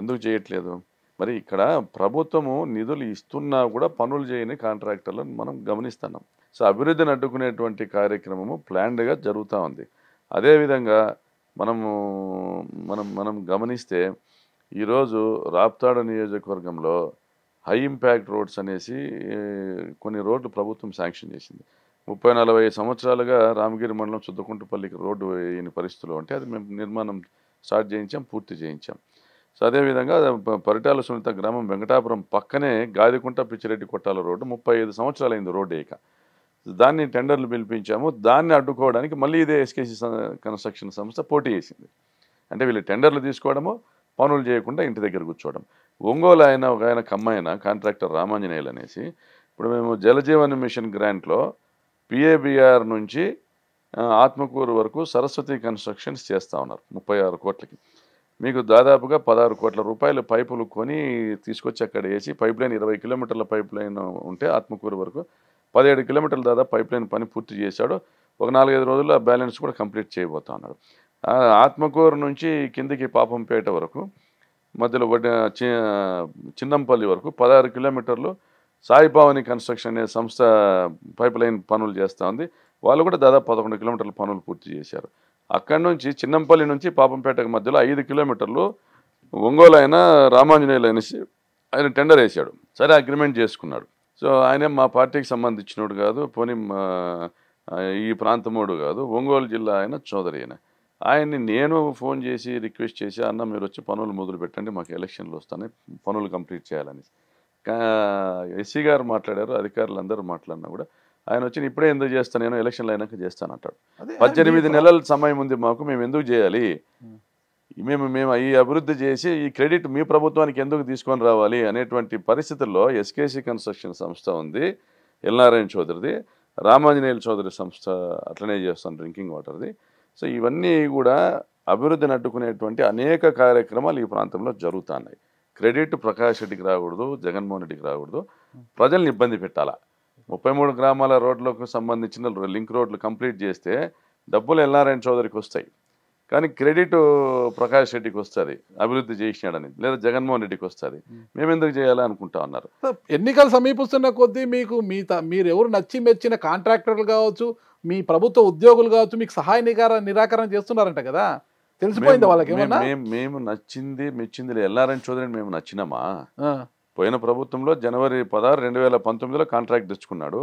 S2: ఎందుకు చేయట్లేదు మరి ఇక్కడ ప్రభుత్వము నిధులు ఇస్తున్నా కూడా పనులు చేయని కాంట్రాక్టర్లను మనం గమనిస్తున్నాం సో అభివృద్ధిని అడ్డుకునేటువంటి కార్యక్రమము ప్లాన్డ్గా జరుగుతూ ఉంది అదేవిధంగా మనము మనం మనం గమనిస్తే ఈరోజు రాప్తాడ నియోజకవర్గంలో హై ఇంపాక్ట్ రోడ్స్ అనేసి కొన్ని రోడ్లు ప్రభుత్వం శాంక్షన్ చేసింది ముప్పై నలభై సంవత్సరాలుగా రామగిరి మండలం చుద్దకుంటపల్లికి రోడ్డు వేయని పరిస్థితులు ఉంటే అది మేము నిర్మాణం స్టార్ట్ చేయించాం పూర్తి చేయించాం సో అదేవిధంగా పరిటాల సున్నిత గ్రామం వెంకటాపురం పక్కనే గాదికుంట పిచ్చిరెడ్డి కొట్టాల రోడ్డు ముప్పై ఐదు సంవత్సరాలైంది రోడ్డు ఇక దాన్ని టెండర్లు పిలిపించాము దాన్ని అడ్డుకోవడానికి మళ్ళీ ఇదే ఎస్కేసీ కన్స్ట్రక్షన్ సంస్థ పోటీ చేసింది అంటే వీళ్ళు టెండర్లు తీసుకోవడము పనులు చేయకుండా ఇంటి దగ్గర కూర్చోవడం ఒంగోలు ఆయన ఒక ఆయన కమ్మాయన కాంట్రాక్టర్ రామాంజనేయులు అనేసి ఇప్పుడు మేము జలజీవన్ మిషన్ గ్రాంట్లో పిఏబిఆర్ నుంచి ఆత్మకూరు వరకు సరస్వతి కన్స్ట్రక్షన్స్ చేస్తూ ఉన్నారు ముప్పై ఆరు కోట్లకి మీకు దాదాపుగా పదహారు కోట్ల రూపాయలు పైపులు కొని తీసుకొచ్చి అక్కడ వేసి పైప్ లైన్ ఇరవై కిలోమీటర్ల పైప్ లైన్ ఉంటే ఆత్మకూరు వరకు పదిహేడు కిలోమీటర్ల దాదాపు పైప్ లైన్ పని పూర్తి చేశాడు ఒక నాలుగైదు రోజుల్లో ఆ బ్యాలెన్స్ కూడా కంప్లీట్ చేయబోతా ఉన్నాడు ఆత్మకూరు నుంచి కిందికి పాపంపేట వరకు మధ్యలో చిన్నంపల్లి వరకు పదహారు కిలోమీటర్లు సాయిభావని కన్స్ట్రక్షన్ అనే సంస్థ పైప్ లైన్ పనులు చేస్తూ ఉంది వాళ్ళు కూడా దాదాపు పదకొండు కిలోమీటర్ల పనులు పూర్తి చేశారు అక్కడి నుంచి చిన్నంపల్లి నుంచి పాపంపేటకు మధ్యలో ఐదు కిలోమీటర్లు ఒంగోలు అయిన రామాంజనేయులు అనేసి ఆయన టెండర్ వేశాడు సరే అగ్రిమెంట్ చేసుకున్నాడు సో ఆయన మా పార్టీకి సంబంధించినోడు కాదు పోనీ ఈ ప్రాంతముడు కాదు ఒంగోలు జిల్లా ఆయన చౌదరి ఆయన ఆయన్ని నేను ఫోన్ చేసి రిక్వెస్ట్ చేసి అన్న మీరు వచ్చి పనులు మొదలు పెట్టండి మాకు ఎలక్షన్లు వస్తాను పనులు కంప్లీట్ చేయాలని ఎస్సీ గారు మాట్లాడారు అధికారులు అందరూ మాట్లాడినా కూడా ఆయన వచ్చి ఇప్పుడే ఎందుకు చేస్తాను నేను ఎలక్షన్లు అయినాక చేస్తాను అంటాడు పద్దెనిమిది నెలల సమయం ఉంది మాకు మేము ఎందుకు చేయాలి మేము మేము ఈ అభివృద్ధి చేసి ఈ క్రెడిట్ మీ ప్రభుత్వానికి ఎందుకు తీసుకొని రావాలి అనేటువంటి పరిస్థితుల్లో ఎస్కేసి కన్స్ట్రక్షన్ సంస్థ ఉంది ఎల్నారాయణ చౌదరిది రామాంజనేయుల చౌదరి సంస్థ అట్లనే చేస్తాను డ్రింకింగ్ వాటర్ది సో ఇవన్నీ కూడా అభివృద్ధిని అడ్డుకునేటువంటి అనేక కార్యక్రమాలు ఈ ప్రాంతంలో జరుగుతున్నాయి క్రెడిట్ ప్రకాష్ రెడ్డికి రాకూడదు జగన్మోహన్ రెడ్డికి రాకూడదు ప్రజల్ని ఇబ్బంది పెట్టాలా ముప్పై మూడు గ్రామాల రోడ్లకు సంబంధించిన లింక్ రోడ్లు కంప్లీట్ చేస్తే డబ్బులు ఎల్ఆర్ఎన్ చౌదరికి వస్తాయి కానీ క్రెడిట్ ప్రకాష్ రెడ్డికి వస్తుంది అభివృద్ధి చేసినాడని లేదా జగన్మోహన్ రెడ్డికి వస్తుంది hmm. మేము ఎందుకు చేయాలి అనుకుంటా ఉన్నారు
S1: ఎన్నికలు సమీపిస్తున్న కొద్దీ మీకు మీ మీరు ఎవరు నచ్చి మెచ్చిన కాంట్రాక్టర్లు కావచ్చు మీ ప్రభుత్వ ఉద్యోగులు కావచ్చు మీకు సహాయ నిరాకరణ చేస్తున్నారంట కదా తెలిసిపోయింది వాళ్ళకి
S2: మేము నచ్చింది మెచ్చింది ఎల్లారని చౌదరిని మేము నచ్చినామా పోయిన ప్రభుత్వంలో జనవరి పదహారు రెండు వేల పంతొమ్మిదిలో కాంట్రాక్ట్ తెచ్చుకున్నాడు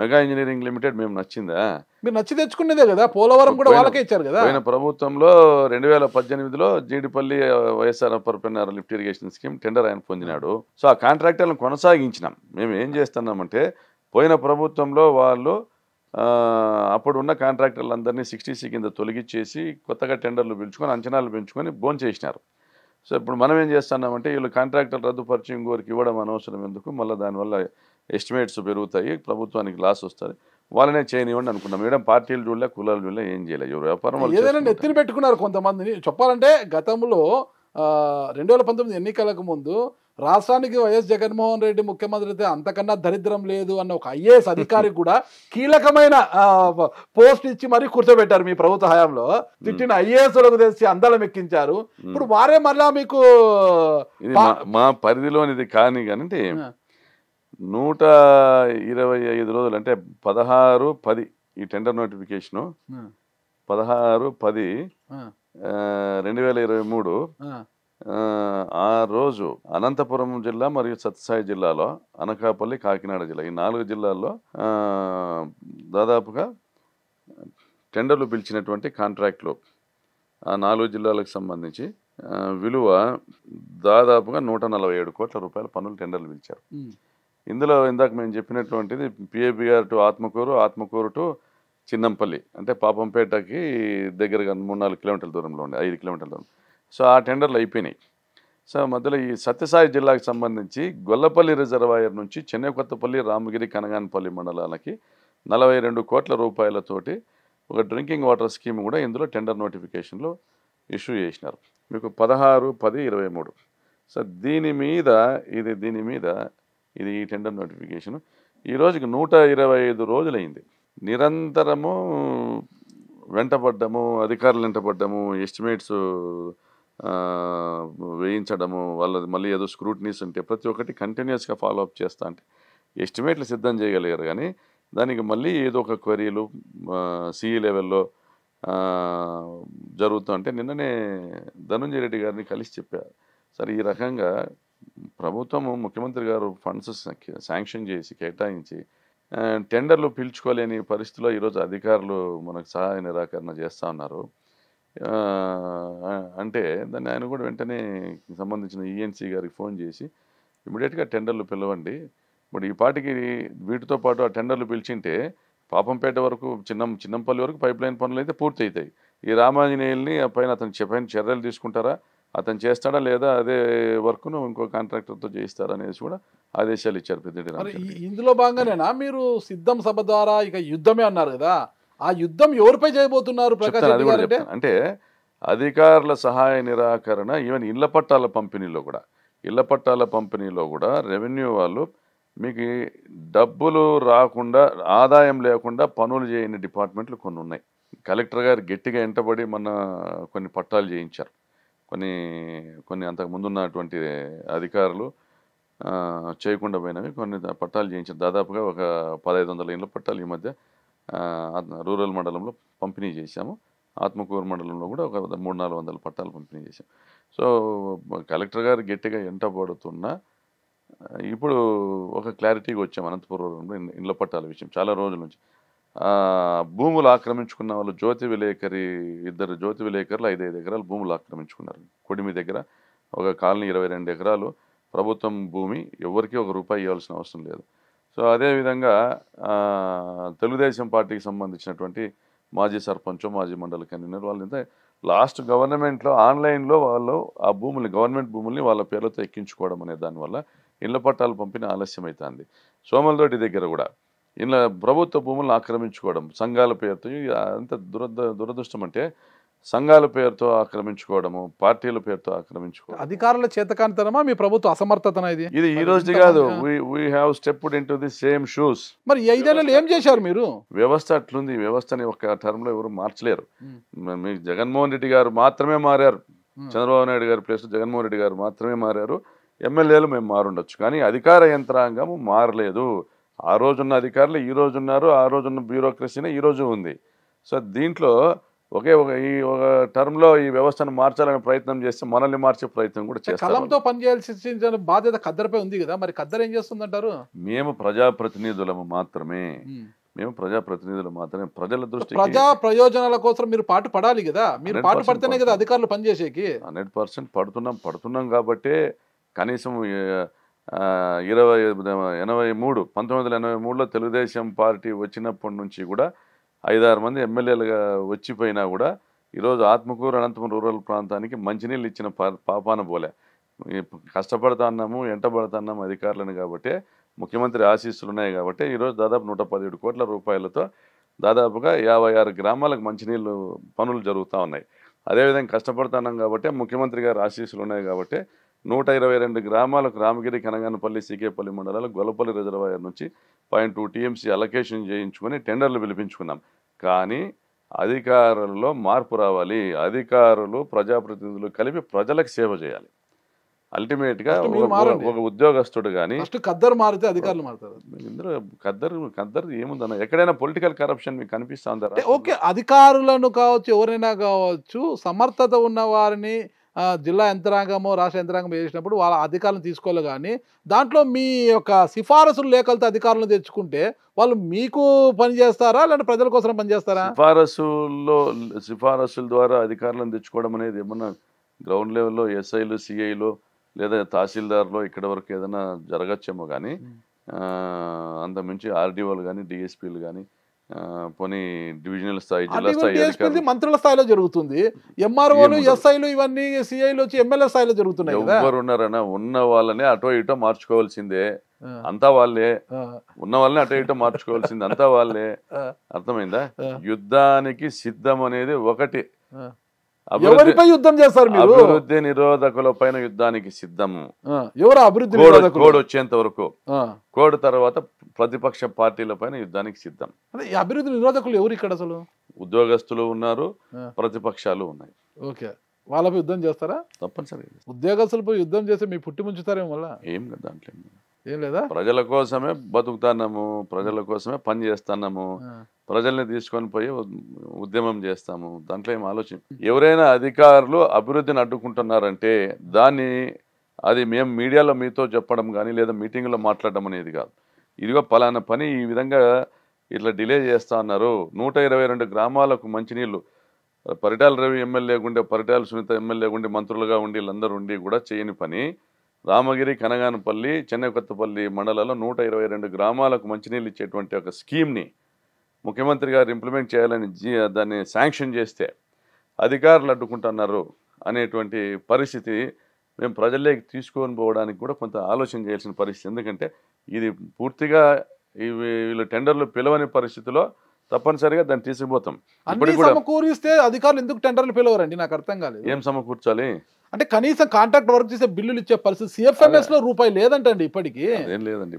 S2: మెగా ఇంజనీరింగ్ లిమిటెడ్ మేము నచ్చిందా
S1: మీరు నచ్చి తెచ్చుకునేదే కదా పోలవరం కూడా వాళ్ళకే ఇచ్చారు కదా పోయిన
S2: ప్రభుత్వంలో రెండు వేల పద్దెనిమిదిలో జీడిపల్లి వైఎస్ఆర్ అపర్పెనర్ లిఫ్ట్ ఇరిగేషన్ స్కీమ్ టెండర్ ఆయన పొందినాడు సో ఆ కాంట్రాక్టర్లను కొనసాగించినాం మేము ఏం చేస్తున్నామంటే పోయిన ప్రభుత్వంలో వాళ్ళు అప్పుడు ఉన్న కాంట్రాక్టర్లందరినీ సిక్స్టీసీ కింద తొలగించేసి కొత్తగా టెండర్లు పిలుచుకొని అంచనాలు పెంచుకొని బోన్ చేసినారు సో ఇప్పుడు మనం ఏం చేస్తున్నామంటే వీళ్ళు కాంట్రాక్టర్ రద్దు పరిచయం ఇంకోరికి ఇవ్వడం అనవసరం ఎందుకు మళ్ళీ దానివల్ల ఎస్టిమేట్స్ పెరుగుతాయి ప్రభుత్వానికి లాస్ వస్తుంది వాళ్ళనే చేయనివ్వండి అనుకున్నాం మేడం పార్టీలు చూడలే కులాలు చూడలే ఏం చేయలేదు ఎవరు వ్యాపారం ఏదైనా
S1: ఎత్తిని పెట్టుకున్నారు కొంతమందిని చెప్పాలంటే గతంలో రెండు వేల పంతొమ్మిది ఎన్నికలకు ముందు రాష్ట్రానికి వైఎస్ జగన్మోహన్ రెడ్డి ముఖ్యమంత్రి అయితే అంతకన్నా దరిద్రం లేదు అన్న ఒక ఐఏఎస్ అధికారి కూడా కీలకమైన పోస్ట్ ఇచ్చి మరీ కూర్చోబెట్టారు మీ ప్రభుత్వ హయాంలో తిట్టిన ఐఏఎస్లకు తెలిసి అందాలు ఎక్కించారు ఇప్పుడు వారే మళ్ళా మీకు
S2: మా పరిధిలోనిది కానీ కానీ నూట ఇరవై ఐదు రోజులు అంటే పదహారు పది ఈ టెండర్ నోటిఫికేషను పదహారు పది రెండు వేల ఇరవై మూడు ఆ రోజు అనంతపురం జిల్లా మరియు సత్యసాయి జిల్లాలో అనకాపల్లి కాకినాడ జిల్లా ఈ నాలుగు జిల్లాల్లో దాదాపుగా టెండర్లు పిలిచినటువంటి కాంట్రాక్ట్లు ఆ నాలుగు జిల్లాలకు సంబంధించి విలువ దాదాపుగా నూట నలభై ఏడు కోట్ల రూపాయల పనులు టెండర్లు పిలిచారు ఇందులో ఇందాక మేము చెప్పినటువంటిది PABR to Atmakur Atmakur to Chinnampalli అంటే పాపంపేటకి దగ్గరగా మూడు నాలుగు కిలోమీటర్ల దూరంలో ఉండే ఐదు కిలోమీటర్ల దూరం సో ఆ టెండర్లు అయిపోయినాయి సో మధ్యలో ఈ సత్యసాయి జిల్లాకు సంబంధించి గొల్లపల్లి రిజర్వాయర్ నుంచి చెన్నై కొత్తపల్లి రామగిరి కనగానపల్లి మండలాలకి నలభై రెండు కోట్ల రూపాయలతోటి ఒక డ్రింకింగ్ వాటర్ స్కీమ్ కూడా ఇందులో టెండర్ నోటిఫికేషన్లో ఇష్యూ చేసినారు మీకు పదహారు పది ఇరవై మూడు సో దీని మీద ఇది దీని మీద ఇది ఈ టెండర్ నోటిఫికేషన్ ఈ రోజుకి నూట ఇరవై ఐదు రోజులైంది నిరంతరము వెంటపడ్డము అధికారులు వెంటపడ్డము ఎస్టిమేట్స్ వేయించడము వాళ్ళది మళ్ళీ ఏదో స్క్రూటినీస్ ఉంటే ప్రతి ఒక్కటి కంటిన్యూస్గా ఫాలో అప్ చేస్తా అంటే ఎస్టిమేట్లు సిద్ధం చేయగలిగారు కానీ దానికి మళ్ళీ ఏదో ఒక క్వరీలు సిఈ e లెవెల్లో జరుగుతుంటే నిన్ననే ధనుంజయ రెడ్డి గారిని కలిసి చెప్పారు సరే ఈ రకంగా ప్రభుత్వము ముఖ్యమంత్రి గారు ఫండ్స్ శాంక్షన్ చేసి కేటాయించి టెండర్లు పీల్చుకోలేని పరిస్థితిలో ఈరోజు అధికారులు మనకు సహాయ నిరాకరణ చేస్తూ ఉన్నారు అంటే దాన్ని ఆయన కూడా వెంటనే సంబంధించిన ఈఎన్సీ e గారికి ఫోన్ చేసి ఇమీడియట్గా టెండర్లు పిలవండి ఇప్పుడు ఈ పాటికి వీటితో పాటు ఆ టెండర్లు పిలిచింటే పాపంపేట వరకు చిన్న చిన్నంపల్లి వరకు పైప్ లైన్ పనులు అయితే అవుతాయి ఈ రామాంజనేయుల్ని పైన అతను చెప్పని చర్యలు తీసుకుంటారా అతను చేస్తాడా లేదా అదే వర్క్ను ఇంకో కాంట్రాక్టర్తో అనేసి కూడా ఆదేశాలు ఇచ్చారు పెద్ద
S1: ఇందులో భాగంగానేనా మీరు సిద్ధం సభ ద్వారా ఇక యుద్ధమే అన్నారు కదా ఆ యుద్ధం ఎవరిపై చేయబోతున్నారు
S2: అంటే అధికారుల సహాయ నిరాకరణ ఈవెన్ ఇళ్ల పట్టాల పంపిణీలో కూడా ఇళ్ల పట్టాల పంపిణీలో కూడా రెవెన్యూ వాళ్ళు మీకు డబ్బులు రాకుండా ఆదాయం లేకుండా పనులు చేయని డిపార్ట్మెంట్లు కొన్ని ఉన్నాయి కలెక్టర్ గారు గట్టిగా ఎంటబడి మన కొన్ని పట్టాలు చేయించారు కొన్ని కొన్ని అంతకు ఉన్నటువంటి అధికారులు చేయకుండా పోయినవి కొన్ని పట్టాలు చేయించారు దాదాపుగా ఒక పదహైదు వందల ఇండ్ల పట్టాలు ఈ మధ్య రూరల్ మండలంలో పంపిణీ చేశాము ఆత్మకూరు మండలంలో కూడా ఒక మూడు నాలుగు వందల పట్టాలు పంపిణీ చేశాం సో కలెక్టర్ గారు గట్టిగా ఎంట పడుతున్నా ఇప్పుడు ఒక క్లారిటీగా వచ్చాం అనంతపురంలో ఇండ్ల పట్టాల విషయం చాలా రోజుల నుంచి భూములు ఆక్రమించుకున్న వాళ్ళు జ్యోతి విలేకరి ఇద్దరు జ్యోతి విలేకరులు ఐదైదు ఎకరాలు భూములు ఆక్రమించుకున్నారు కొడిమి దగ్గర ఒక కాలనీ ఇరవై రెండు ఎకరాలు ప్రభుత్వం భూమి ఎవరికీ ఒక రూపాయి ఇవ్వాల్సిన అవసరం లేదు సో అదేవిధంగా తెలుగుదేశం పార్టీకి సంబంధించినటువంటి మాజీ సర్పంచ్ మాజీ మండల కన్వీనర్ వాళ్ళు ఇంత లాస్ట్ గవర్నమెంట్లో ఆన్లైన్లో వాళ్ళు ఆ భూములు గవర్నమెంట్ భూముల్ని వాళ్ళ పేర్లతో ఎక్కించుకోవడం అనే దానివల్ల ఇళ్ల పట్టాలు పంపిన ఆలస్యం అవుతుంది దగ్గర కూడా ఇలా ప్రభుత్వ భూములను ఆక్రమించుకోవడం సంఘాల పేరుతో అంత దురద దురదృష్టం అంటే సంఘాల పేరుతో ఆక్రమించుకోవడము పార్టీల పేరుతో ఆక్రమించుకోవడం
S1: అధికారుల చేతకానితనమా మీ ప్రభుత్వ అసమర్థత ఇది ఇది ఈ రోజు కాదు
S2: we have step into the same shoes
S1: మరి ఐదేళ్ళు ఏం చేశారు మీరు
S2: వ్యవస్థ అట్లుంది వ్యవస్థని ఒక టర్మ్ లో ఎవరు మార్చలేరు మీ జగన్మోహన్ రెడ్డి గారు మాత్రమే మారారు చంద్రబాబు నాయుడు గారి ప్లేస్ జగన్మోహన్ రెడ్డి గారు మాత్రమే మారారు ఎమ్మెల్యేలు మేము మారుండొచ్చు కానీ అధికార యంత్రాంగము మారలేదు ఆ రోజున్న అధికారులు ఈ రోజు ఉన్నారు ఆ రోజున్న బ్యూరోక్రసీనే ఈ రోజు ఉంది సో దీంట్లో ఒకే ఒక ఈ ఒక టర్మ్లో ఈ వ్యవస్థను మార్చాలనే ప్రయత్నం చేస్తే మనల్ని మార్చే ప్రయత్నం కూడా చేస్తాం కలంతో
S1: పనిచేయాల్సిన బాధ్యత ఖద్దరుపై ఉంది కదా మరి ఖద్దరు ఏం చేస్తుందంటారు
S2: మేము ప్రజాప్రతినిధులము మాత్రమే మేము ప్రజాప్రతినిధులు మాత్రమే ప్రజల దృష్టి ప్రజా
S1: ప్రయోజనాల కోసం మీరు పాటు పడాలి కదా మీరు పాటు పడితేనే కదా అధికారులు పనిచేసేకి
S2: హండ్రెడ్ పర్సెంట్ పడుతున్నాం పడుతున్నాం కాబట్టి కనీసం ఇరవై ఎనభై మూడు పంతొమ్మిది వందల ఎనభై మూడులో తెలుగుదేశం పార్టీ వచ్చినప్పటి నుంచి కూడా ఐదారు మంది ఎమ్మెల్యేలుగా వచ్చిపోయినా కూడా ఈరోజు ఆత్మకూరు అనంతపురం రూరల్ ప్రాంతానికి మంచినీళ్ళు ఇచ్చిన పాపాన పోలే ఎంటబడతా అన్నాము అధికారులను కాబట్టి ముఖ్యమంత్రి ఆశీస్సులు ఉన్నాయి కాబట్టి ఈరోజు దాదాపు నూట పదిహేడు కోట్ల రూపాయలతో దాదాపుగా యాభై ఆరు గ్రామాలకు మంచినీళ్ళు పనులు జరుగుతూ ఉన్నాయి అదేవిధంగా కష్టపడుతున్నాం కాబట్టి ముఖ్యమంత్రి గారు ఆశీస్సులు ఉన్నాయి కాబట్టి నూట ఇరవై రెండు గ్రామాలకు రామగిరి కనగానపల్లి సీకేపల్లి మండలాలు గొల్లపల్లి రిజర్వాయర్ నుంచి పాయింట్ టూ టీఎంసీ అలొకేషన్ చేయించుకొని టెండర్లు పిలిపించుకున్నాం కానీ అధికారుల్లో మార్పు రావాలి అధికారులు ప్రజాప్రతినిధులు కలిపి ప్రజలకు సేవ చేయాలి అల్టిమేట్గా ఒక ఉద్యోగస్తుడు కానీ
S1: ఫస్ట్ ఖద్దరు మారితే అధికారులు మారుతారు ఇందులో
S2: ఖద్దరు ఖద్దరు ఏముందన్న ఎక్కడైనా పొలిటికల్ కరప్షన్ మీకు కనిపిస్తా
S1: ఓకే అధికారులను కావచ్చు ఎవరైనా కావచ్చు సమర్థత ఉన్న వారిని జిల్లా యంత్రాంగమో రాష్ట్ర యంత్రాంగం చేసినప్పుడు వాళ్ళ అధికారులను తీసుకోలే కానీ దాంట్లో మీ యొక్క సిఫారసులు లేఖలతో అధికారులను తెచ్చుకుంటే వాళ్ళు మీకు పనిచేస్తారా లేదంటే ప్రజల కోసం పనిచేస్తారా
S2: సిఫారసుల్లో సిఫారసుల ద్వారా అధికారులను తెచ్చుకోవడం అనేది ఏమన్నా గ్రౌండ్ లెవెల్లో ఎస్ఐలు సిఐలు లేదా తహసీల్దార్లో ఇక్కడ వరకు ఏదైనా జరగచ్చేమో కానీ అంతకుమించి ఆర్డీఓలు కానీ డిఎస్పీలు కానీ పోనీ డివిజనల్ స్థాయి జిల్లా స్థాయి
S1: మంత్రుల స్థాయిలో జరుగుతుంది ఎంఆర్ఓలు ఎస్ఐలు ఇవన్నీ సిఐలు వచ్చి ఎమ్మెల్యే స్థాయిలో జరుగుతున్నాయి ఎవరు
S2: ఉన్నారన్నా ఉన్న వాళ్ళని అటో ఇటో మార్చుకోవాల్సిందే అంతా వాళ్ళే ఉన్న వాళ్ళని అటో ఇటో మార్చుకోవాల్సింది అంతా వాళ్ళే అర్థమైందా యుద్ధానికి సిద్ధం అనేది ఒకటి ఎవరిపై యుద్ధం చేస్తారు మీరు అభివృద్ధి నిరోధకుల పైన యుద్ధానికి సిద్ధము
S1: ఎవరు అభివృద్ధి కోడ్ వచ్చేంత
S2: వరకు కోడ్ తర్వాత ప్రతిపక్ష పార్టీల పైన యుద్ధానికి సిద్ధం
S1: అదే అభివృద్ధి నిరోధకులు ఎవరు ఇక్కడ అసలు
S2: ఉద్యోగస్తులు ఉన్నారు ప్రతిపక్షాలు ఉన్నాయి
S1: ఓకే వాళ్ళపై యుద్ధం చేస్తారా తప్పనిసరిగా ఉద్యోగస్తులపై యుద్ధం చేసి మీ పుట్టి ముంచుతారేమో ఏం కదా దాంట్లో ఏం లేదా
S2: ప్రజల కోసమే బతుకుతాము ప్రజల కోసమే పని చేస్తున్నాము ప్రజల్ని తీసుకొని పోయి ఉద్యమం చేస్తాము దాంట్లో ఏం ఆలోచన ఎవరైనా అధికారులు అభివృద్ధిని అడ్డుకుంటున్నారంటే దాన్ని అది మేము మీడియాలో మీతో చెప్పడం కానీ లేదా మీటింగ్లో మాట్లాడడం అనేది కాదు ఇదిగో పలానా పని ఈ విధంగా ఇట్లా డిలే చేస్తా అన్నారు నూట ఇరవై రెండు గ్రామాలకు మంచినీళ్ళు పరిటాల రవి ఎమ్మెల్యే గుండే పరిటాల సునీత ఎమ్మెల్యే గుండి మంత్రులుగా ఉండి వీళ్ళందరూ ఉండి కూడా చేయని పని రామగిరి కనగానపల్లి చెన్నకొత్తపల్లి మండలంలో నూట ఇరవై రెండు గ్రామాలకు మంచినీళ్ళు ఇచ్చేటువంటి ఒక స్కీమ్ని ముఖ్యమంత్రి గారు ఇంప్లిమెంట్ చేయాలని దాన్ని శాంక్షన్ చేస్తే అధికారులు అడ్డుకుంటున్నారు అనేటువంటి పరిస్థితి మేము ప్రజల్లోకి తీసుకొని పోవడానికి కూడా కొంత ఆలోచన చేయాల్సిన పరిస్థితి ఎందుకంటే ఇది పూర్తిగా వీళ్ళు టెండర్లు పిలవని పరిస్థితిలో తప్పనిసరిగా దాన్ని తీసుకుపోతాం
S1: అధికారులు ఎందుకు టెండర్లు పిలవరండి నాకు అర్థం కాలేదు
S2: ఏం సమకూర్చాలి
S1: అంటే కనీసం కాంట్రాక్ట్ వర్క్ చేసే బిల్లులు ఇచ్చే పరిస్థితి సిఎఫ్ఎంఎస్ లో రూపాయి లేదంటండి ఇప్పటికి
S2: ఏం లేదండి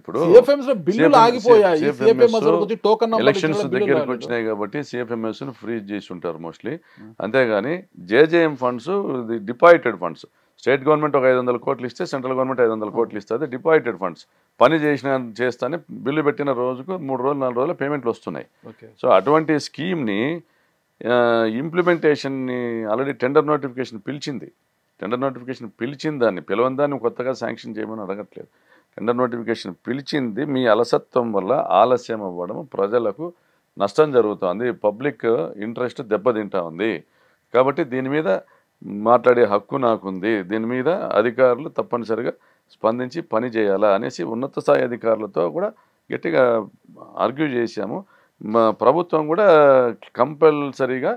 S2: బిల్లులు ఆగిపోయాయి టోకన్ ఎలక్షన్స్ దగ్గరికి వచ్చినాయి కాబట్టి సిఎఫ్ఎంఎస్ ను ఫ్రీజ్ చేసి ఉంటారు మోస్ట్లీ అంతేగాని JJM funds deposited funds state government ఒక ఐదు వందల కోట్లు ఇస్తే సెంట్రల్ గవర్నమెంట్ ఐదు వందల కోట్లు ఇస్తుంది డిపాజిటెడ్ ఫండ్స్ పని చేసిన చేస్తానే బిల్లు పెట్టిన రోజుకు మూడు రోజులు నాలుగు రోజుల పేమెంట్లు వస్తున్నాయి సో అటువంటి స్కీమ్ని ఇంప్లిమెంటేషన్ని ఆల్రెడీ టెండర్ నోటిఫికేషన్ పిలిచింది టెండర్ నోటిఫికేషన్ పిలిచింది దాన్ని పిలవని దాన్ని కొత్తగా శాంక్షన్ చేయమని అడగట్లేదు టెండర్ నోటిఫికేషన్ పిలిచింది మీ అలసత్వం వల్ల ఆలస్యం అవ్వడం ప్రజలకు నష్టం జరుగుతోంది పబ్లిక్ ఇంట్రెస్ట్ దెబ్బతింటా ఉంది కాబట్టి దీని మీద మాట్లాడే హక్కు నాకుంది దీని మీద అధికారులు తప్పనిసరిగా స్పందించి పని చేయాలా అనేసి ఉన్నత స్థాయి అధికారులతో కూడా గట్టిగా ఆర్గ్యూ చేశాము ప్రభుత్వం కూడా కంపల్సరీగా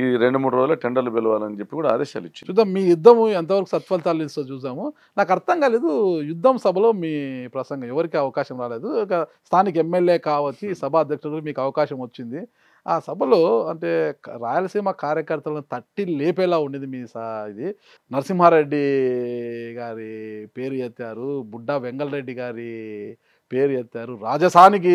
S2: ఈ రెండు మూడు రోజుల టెండర్లు పిలవాలని చెప్పి కూడా ఆదేశాలు ఇచ్చారు
S1: చూద్దాం మీ యుద్ధం ఎంతవరకు సత్ఫలితాలు ఇస్తో చూసాము నాకు అర్థం కాలేదు యుద్ధం సభలో మీ ప్రసంగం ఎవరికి అవకాశం రాలేదు ఇక స్థానిక ఎమ్మెల్యే కావచ్చు సభ అధ్యక్షుడు మీకు అవకాశం వచ్చింది ఆ సభలో అంటే రాయలసీమ కార్యకర్తలను తట్టి లేపేలా ఉండేది మీ సా ఇది నరసింహారెడ్డి గారి పేరు ఎత్తారు బుడ్డా వెంగళరెడ్డి గారి పేరు ఎత్తారు రాజసానికి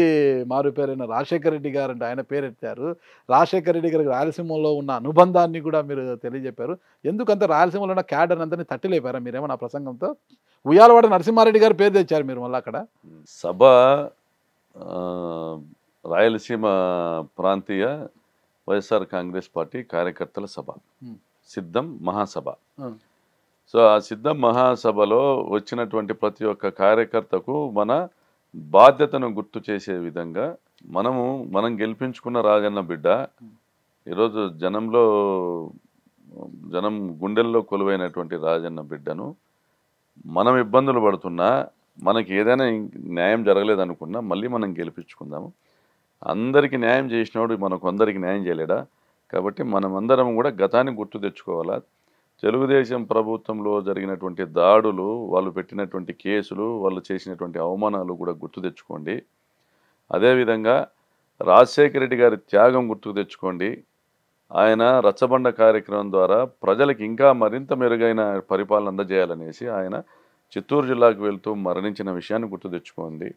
S1: మారు పేరైన రాజశేఖర రెడ్డి గారు అంటే ఆయన పేరు ఎత్తారు రాజశేఖర రెడ్డి గారికి రాయలసీమలో ఉన్న అనుబంధాన్ని కూడా మీరు తెలియజెప్పారు ఎందుకంత రాయలసీమలో ఉన్న క్యాడర్ అంతా తట్టిలేపారా మీరేమో నా ప్రసంగంతో ఉయ్యాలవాడ నరసింహారెడ్డి గారు పేరు తెచ్చారు మీరు మళ్ళీ అక్కడ
S2: సభ రాయలసీమ ప్రాంతీయ వైఎస్ఆర్ కాంగ్రెస్ పార్టీ కార్యకర్తల సభ సిద్ధం మహాసభ సో ఆ సిద్ధం మహాసభలో వచ్చినటువంటి ప్రతి ఒక్క కార్యకర్తకు మన బాధ్యతను గుర్తు చేసే విధంగా మనము మనం గెలిపించుకున్న రాజన్న బిడ్డ ఈరోజు జనంలో జనం గుండెల్లో కొలువైనటువంటి రాజన్న బిడ్డను మనం ఇబ్బందులు పడుతున్నా మనకి ఏదైనా న్యాయం జరగలేదనుకున్నా మళ్ళీ మనం గెలిపించుకుందాము అందరికీ న్యాయం చేసినోడు మనకు అందరికీ న్యాయం చేయలేడా కాబట్టి మనమందరం కూడా గతాన్ని గుర్తు తెచ్చుకోవాలా తెలుగుదేశం ప్రభుత్వంలో జరిగినటువంటి దాడులు వాళ్ళు పెట్టినటువంటి కేసులు వాళ్ళు చేసినటువంటి అవమానాలు కూడా గుర్తు తెచ్చుకోండి అదేవిధంగా రాజశేఖర రెడ్డి గారి త్యాగం గుర్తుకు తెచ్చుకోండి ఆయన రచ్చబండ కార్యక్రమం ద్వారా ప్రజలకు ఇంకా మరింత మెరుగైన పరిపాలన అందజేయాలనేసి ఆయన చిత్తూరు జిల్లాకు వెళ్తూ మరణించిన విషయాన్ని గుర్తు తెచ్చుకోండి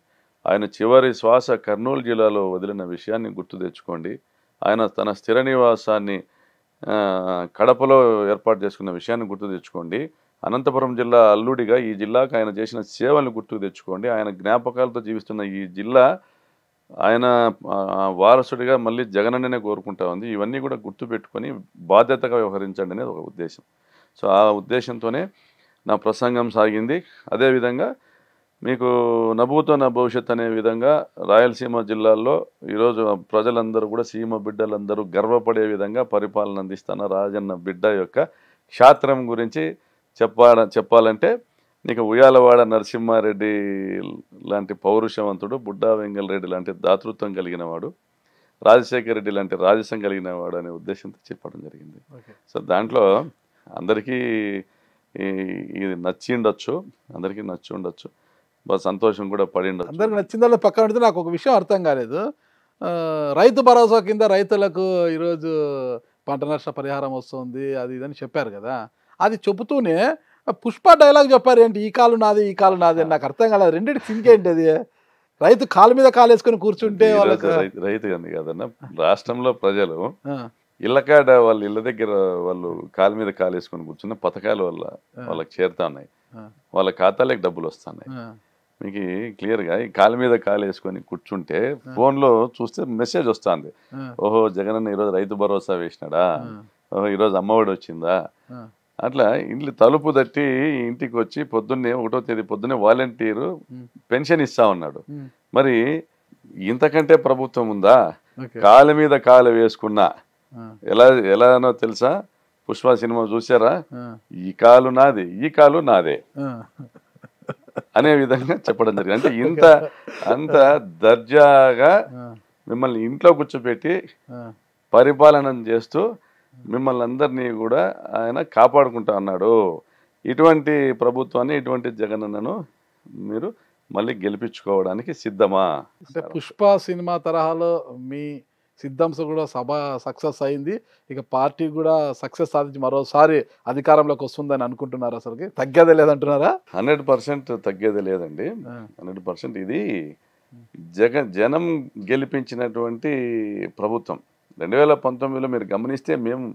S2: ఆయన చివరి శ్వాస కర్నూలు జిల్లాలో వదిలిన విషయాన్ని గుర్తు తెచ్చుకోండి ఆయన తన స్థిర నివాసాన్ని కడపలో ఏర్పాటు చేసుకున్న విషయాన్ని గుర్తు తెచ్చుకోండి అనంతపురం జిల్లా అల్లుడిగా ఈ జిల్లాకు ఆయన చేసిన సేవలను గుర్తుకు తెచ్చుకోండి ఆయన జ్ఞాపకాలతో జీవిస్తున్న ఈ జిల్లా ఆయన వారసుడిగా మళ్ళీ జగనన్ననే కోరుకుంటా ఉంది ఇవన్నీ కూడా గుర్తుపెట్టుకొని బాధ్యతగా వ్యవహరించండి అనేది ఒక ఉద్దేశం సో ఆ ఉద్దేశంతోనే నా ప్రసంగం సాగింది అదేవిధంగా మీకు నభూతన నా భవిష్యత్ అనే విధంగా రాయలసీమ జిల్లాల్లో ఈరోజు ప్రజలందరూ కూడా సీమ బిడ్డలందరూ గర్వపడే విధంగా పరిపాలన అందిస్తున్న రాజన్న బిడ్డ యొక్క క్షాత్రం గురించి చెప్పాల చెప్పాలంటే నీకు ఉయ్యాలవాడ నరసింహారెడ్డి లాంటి పౌరుషవంతుడు బుడ్డా రెడ్డి లాంటి దాతృత్వం కలిగినవాడు రాజశేఖర రెడ్డి లాంటి రాజసం కలిగినవాడు అనే ఉద్దేశంతో చెప్పడం జరిగింది సో దాంట్లో అందరికీ ఇది నచ్చి ఉండొచ్చు అందరికీ నచ్చి ఉండొచ్చు బాగా సంతోషం కూడా పడిండు
S1: అందరికి నచ్చిందో పక్కన పెడితే నాకు ఒక విషయం అర్థం కాలేదు రైతు భరోసా కింద రైతులకు ఈరోజు పంట నష్ట పరిహారం వస్తుంది అది ఇదని చెప్పారు కదా అది చెబుతూనే పుష్ప డైలాగ్ చెప్పారు ఏంటి ఈ కాలు నాది ఈ కాలు నాది నాకు అర్థం కాలేదు రెండింటి సింక్ ఏంటి అది రైతు కాలు మీద కాలేసుకుని కూర్చుంటే వాళ్ళకి
S2: రైతు అంది కదన్న రాష్ట్రంలో ప్రజలు ఇళ్ళకాడ వాళ్ళ ఇళ్ళ దగ్గర వాళ్ళు కాలు మీద వేసుకొని కూర్చున్న పథకాల వల్ల వాళ్ళకి చేరుతా ఉన్నాయి వాళ్ళ ఖాతాలకు డబ్బులు వస్తున్నాయి మీకు క్లియర్గా ఈ కాలు మీద కాలు వేసుకొని కూర్చుంటే ఫోన్లో చూస్తే మెసేజ్ వస్తుంది ఓహో జగన్ అన్న ఈరోజు రైతు భరోసా వేసినాడా ఓహో ఈరోజు అమ్మఒడి వచ్చిందా అట్లా ఇంట్లో తలుపు తట్టి ఇంటికి వచ్చి పొద్దున్నే ఒకటో తేదీ పొద్దున్నే వాలంటీరు పెన్షన్ ఇస్తా ఉన్నాడు మరి ఇంతకంటే ప్రభుత్వం ఉందా కాలు మీద కాలు వేసుకున్నా ఎలా ఎలానో తెలుసా పుష్ప సినిమా చూసారా ఈ కాలు నాది ఈ కాలు నాదే అనే విధంగా చెప్పడం జరిగింది అంటే ఇంత అంత దర్జాగా మిమ్మల్ని ఇంట్లో కూర్చోపెట్టి పరిపాలన చేస్తూ మిమ్మల్ని అందరినీ కూడా ఆయన కాపాడుకుంటా అన్నాడు ఇటువంటి ప్రభుత్వాన్ని ఇటువంటి జగనన్నను మీరు మళ్ళీ గెలిపించుకోవడానికి సిద్ధమా
S1: అంటే పుష్ప సినిమా తరహాలో మీ సిద్ధాంస కూడా సభ సక్సెస్ అయింది ఇక పార్టీ కూడా సక్సెస్ సాధించి మరోసారి అధికారంలోకి వస్తుందని అనుకుంటున్నారు అసలుకి తగ్గేదే లేదంటున్నారా
S2: హండ్రెడ్ పర్సెంట్ తగ్గేదే లేదండి హండ్రెడ్ పర్సెంట్ ఇది జగన్ జనం గెలిపించినటువంటి ప్రభుత్వం రెండు వేల పంతొమ్మిదిలో మీరు గమనిస్తే మేము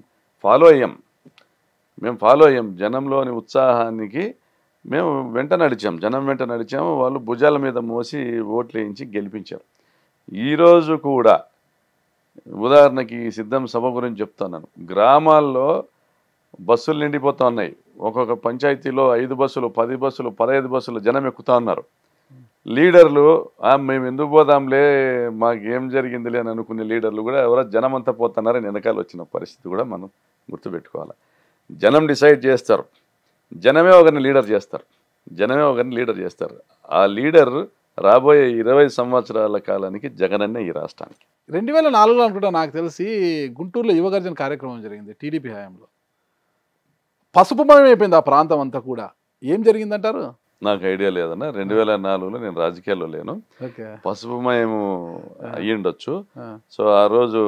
S2: ఫాలో అయ్యాం మేము ఫాలో అయ్యాం జనంలోని ఉత్సాహానికి మేము వెంట నడిచాం జనం వెంట నడిచాము వాళ్ళు భుజాల మీద మోసి ఓట్లు వేయించి గెలిపించారు ఈరోజు కూడా ఉదాహరణకి సిద్ధం సభ గురించి చెప్తాను గ్రామాల్లో బస్సులు నిండిపోతూ ఉన్నాయి ఒక్కొక్క పంచాయతీలో ఐదు బస్సులు పది బస్సులు పదహైదు బస్సులు జనం ఎక్కుతా ఉన్నారు లీడర్లు మేము ఎందుకు పోదాంలే మాకేం జరిగిందిలే అని అనుకునే లీడర్లు కూడా ఎవరో జనం అంతా పోతున్నారని వెనకాల వచ్చిన పరిస్థితి కూడా మనం గుర్తుపెట్టుకోవాలి జనం డిసైడ్ చేస్తారు జనమే ఒకరిని లీడర్ చేస్తారు జనమే ఒకరిని లీడర్ చేస్తారు ఆ లీడర్ రాబోయే ఇరవై సంవత్సరాల కాలానికి జగనన్నే ఈ రాష్ట్రానికి
S1: రెండు వేల నాలుగులో అనుకుంటా నాకు తెలిసి గుంటూరులో యువగర్జన కార్యక్రమం జరిగింది టీడీపీ హయాంలో పసుపుమయం అయిపోయింది ఆ ప్రాంతం అంతా కూడా ఏం జరిగిందంటారు
S2: నాకు ఐడియా లేదన్నా రెండు వేల నాలుగులో నేను రాజకీయాల్లో లేను పసుపుమయము అయ్యుండొచ్చు సో ఆ రోజు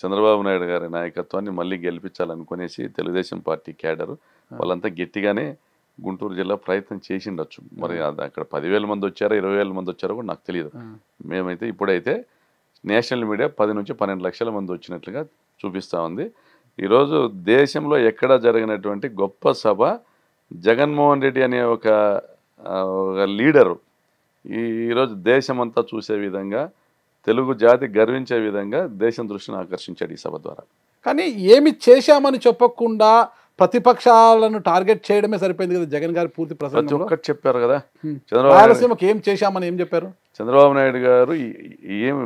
S2: చంద్రబాబు నాయుడు గారి నాయకత్వాన్ని మళ్ళీ గెలిపించాలనుకునేసి తెలుగుదేశం పార్టీ క్యాడరు వాళ్ళంతా గట్టిగానే గుంటూరు జిల్లా ప్రయత్నం చేసిండొచ్చు మరి అది అక్కడ పదివేల మంది వచ్చారో ఇరవై వేల మంది వచ్చారో కూడా నాకు తెలియదు మేమైతే ఇప్పుడైతే నేషనల్ మీడియా పది నుంచి పన్నెండు లక్షల మంది వచ్చినట్లుగా చూపిస్తూ ఉంది ఈరోజు దేశంలో ఎక్కడ జరిగినటువంటి గొప్ప సభ జగన్మోహన్ రెడ్డి అనే ఒక లీడరు ఈరోజు దేశమంతా చూసే విధంగా తెలుగు జాతి గర్వించే విధంగా దేశం దృష్టిని ఆకర్షించాడు ఈ సభ ద్వారా
S1: కానీ ఏమి చేశామని చెప్పకుండా ప్రతిపక్షాలను టార్గెట్ చేయడమే సరిపోయింది కదా జగన్ గారి పూర్తి ప్రసంగం ఒక్కటి చెప్పారు కదా చంద్రబాబు రాయలసీమకి ఏం చేశామని ఏం చెప్పారు
S2: చంద్రబాబు నాయుడు గారు ఏం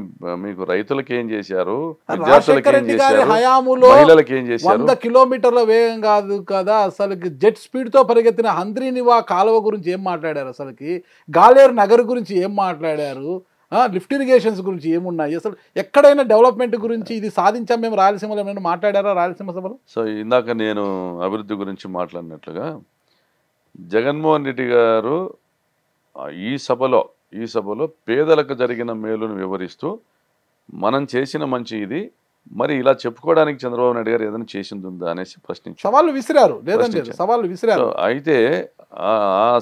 S2: మీకు రైతులకు ఏం చేశారు ఏం చేశారు వంద
S1: కిలోమీటర్ల వేగం కాదు కదా అసలు జెట్ స్పీడ్ తో పరిగెత్తిన హంద్రీనివా కాలువ గురించి ఏం మాట్లాడారు అసలుకి గాలేరు నగర్ గురించి ఏం మాట్లాడారు లిఫ్ట్ ఇరిగేషన్స్ గురించి ఏమున్నాయి అసలు ఎక్కడైనా డెవలప్మెంట్ గురించి ఇది సాధించాం మేము రాయలసీమలో ఏమైనా మాట్లాడారా రాయలసీమ సభలో
S2: సో ఇందాక నేను అభివృద్ధి గురించి మాట్లాడినట్లుగా జగన్మోహన్ రెడ్డి గారు ఈ సభలో ఈ సభలో పేదలకు జరిగిన మేలును వివరిస్తూ మనం చేసిన మంచి ఇది మరి ఇలా చెప్పుకోవడానికి చంద్రబాబు నాయుడు గారు ఏదైనా చేసింది ఉందా అనేసి ప్రశ్నించారు సవాళ్ళు విసిరారు లేదండి సవాళ్ళు విసిరారు అయితే ఆ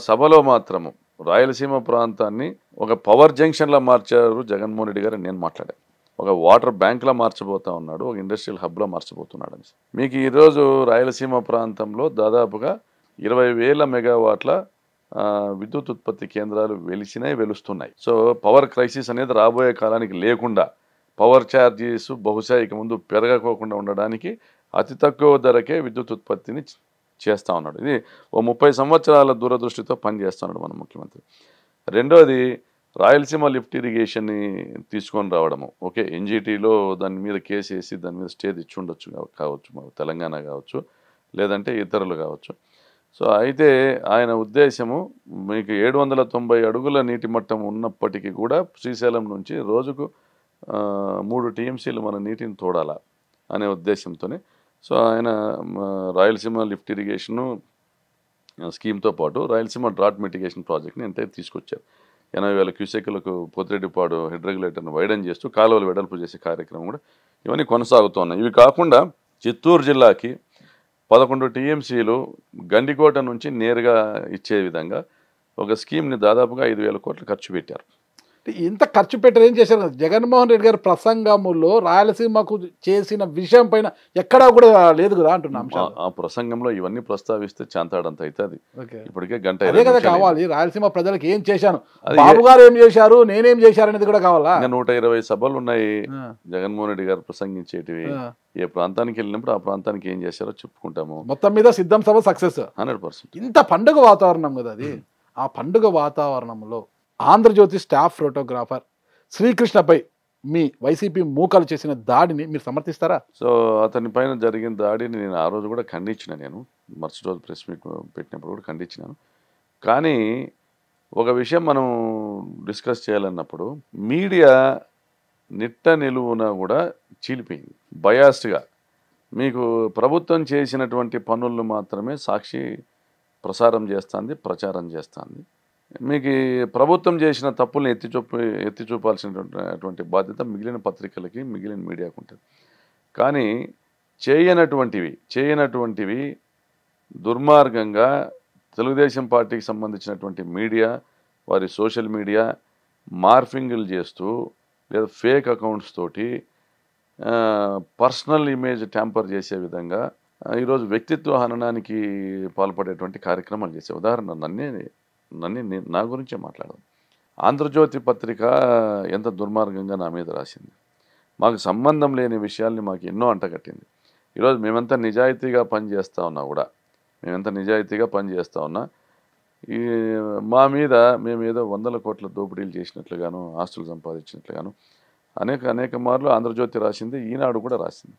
S2: సభలో మాత్రము రాయలసీమ ప్రాంతాన్ని ఒక పవర్ జంక్షన్లా మార్చారు జగన్మోహన్ రెడ్డి గారు నేను మాట్లాడాను ఒక వాటర్ బ్యాంక్లో మార్చబోతా ఉన్నాడు ఒక ఇండస్ట్రియల్ హబ్లో మార్చబోతున్నాడు అని మీకు ఈరోజు రాయలసీమ ప్రాంతంలో దాదాపుగా ఇరవై వేల మెగావాట్ల విద్యుత్ ఉత్పత్తి కేంద్రాలు వెలిసినాయి వెలుస్తున్నాయి సో పవర్ క్రైసిస్ అనేది రాబోయే కాలానికి లేకుండా పవర్ ఛార్జీస్ బహుశా ఇక ముందు పెరగకోకుండా ఉండడానికి అతి తక్కువ ధరకే విద్యుత్ ఉత్పత్తిని చేస్తూ ఉన్నాడు ఇది ఓ ముప్పై సంవత్సరాల దూరదృష్టితో పనిచేస్తున్నాడు మన ముఖ్యమంత్రి రెండవది రాయలసీమ లిఫ్ట్ ఇరిగేషన్ని తీసుకొని రావడము ఓకే ఎన్జీటీలో దాని మీద కేసు వేసి దాని మీద స్టేజ్ ఇచ్చి ఉండొచ్చు కావచ్చు తెలంగాణ కావచ్చు లేదంటే ఇతరులు కావచ్చు సో అయితే ఆయన ఉద్దేశము మీకు ఏడు వందల తొంభై అడుగుల నీటి మట్టం ఉన్నప్పటికీ కూడా శ్రీశైలం నుంచి రోజుకు మూడు టీఎంసీలు మన నీటిని తోడాలా అనే ఉద్దేశంతోనే సో ఆయన రాయలసీమ లిఫ్ట్ ఇరిగేషను స్కీమ్తో పాటు రాయలసీమ డ్రాట్ మిటిగేషన్ ప్రాజెక్ట్ని ఎంత తీసుకొచ్చారు ఎనభై వేల క్యూసెక్లకు పోతిరెడ్డిపాడు హెడ్ రెగ్యులేటర్ను వైడన్ చేస్తూ కాలువలు వెడల్పు చేసే కార్యక్రమం కూడా ఇవన్నీ కొనసాగుతున్నాయి ఇవి కాకుండా చిత్తూరు జిల్లాకి పదకొండు టీఎంసీలు గండికోట నుంచి నేరుగా ఇచ్చే విధంగా ఒక స్కీమ్ని దాదాపుగా ఐదు వేల కోట్లు ఖర్చు పెట్టారు
S1: ఇంత ఖర్చు పెట్టారు ఏం చేశారు జగన్మోహన్ రెడ్డి గారి ప్రసంగములో రాయలసీమకు చేసిన విషయం పైన ఎక్కడా కూడా లేదు కదా అంటున్నాం
S2: ఆ ప్రసంగంలో ఇవన్నీ ప్రస్తావిస్తే అయితే అది ఇప్పటికే గంట అదే కదా కావాలి
S1: రాయలసీమ ప్రజలకు ఏం చేశాను బాబు గారు ఏం చేశారు నేనేం చేశారు అనేది కూడా కావాలా
S2: నూట ఇరవై సభలు ఉన్నాయి జగన్మోహన్ రెడ్డి గారు ప్రసంగించేటివి ఏ ప్రాంతానికి వెళ్ళినప్పుడు ఆ ప్రాంతానికి ఏం చేశారో చెప్పుకుంటాము
S1: మొత్తం మీద సిద్ధం సభ సక్సెస్ హండ్రెడ్ ఇంత పండుగ వాతావరణం కదా అది ఆ పండుగ వాతావరణంలో ఆంధ్రజ్యోతి స్టాఫ్ ఫోటోగ్రాఫర్ శ్రీకృష్ణపై మీ వైసీపీ మూకలు చేసిన దాడిని మీరు సమర్థిస్తారా
S2: సో అతని పైన జరిగిన దాడిని నేను ఆ రోజు కూడా ఖండించిన నేను మరుసటి రోజు ప్రెస్ మీట్ పెట్టినప్పుడు కూడా ఖండించినాను కానీ ఒక విషయం మనం డిస్కస్ చేయాలన్నప్పుడు మీడియా నిట్ట నిలువున కూడా చీలిపోయింది బయాస్డ్గా మీకు ప్రభుత్వం చేసినటువంటి పనులను మాత్రమే సాక్షి ప్రసారం చేస్తుంది ప్రచారం చేస్తుంది మీకు ప్రభుత్వం చేసిన తప్పుల్ని ఎత్తి చూపు ఎత్తి చూపాల్సినటువంటి బాధ్యత మిగిలిన పత్రికలకి మిగిలిన మీడియాకు ఉంటుంది కానీ చేయనటువంటివి చేయనటువంటివి దుర్మార్గంగా తెలుగుదేశం పార్టీకి సంబంధించినటువంటి మీడియా వారి సోషల్ మీడియా మార్ఫింగులు చేస్తూ లేదా ఫేక్ అకౌంట్స్ తోటి పర్సనల్ ఇమేజ్ ట్యాంపర్ చేసే విధంగా ఈరోజు వ్యక్తిత్వ హననానికి పాల్పడేటువంటి కార్యక్రమాలు చేసే ఉదాహరణ నన్నే నన్ను నేను నా గురించే మాట్లాడదాం ఆంధ్రజ్యోతి పత్రిక ఎంత దుర్మార్గంగా నా మీద రాసింది మాకు సంబంధం లేని విషయాల్ని మాకు ఎన్నో అంటగట్టింది ఈరోజు మేమంతా నిజాయితీగా పనిచేస్తూ ఉన్నా కూడా మేమెంత నిజాయితీగా పనిచేస్తూ ఉన్నా ఈ మా మీద మేము ఏదో వందల కోట్ల దోపిడీలు చేసినట్లుగాను ఆస్తులు సంపాదించినట్లుగాను అనేక అనేక మార్లు ఆంధ్రజ్యోతి రాసింది ఈనాడు కూడా రాసింది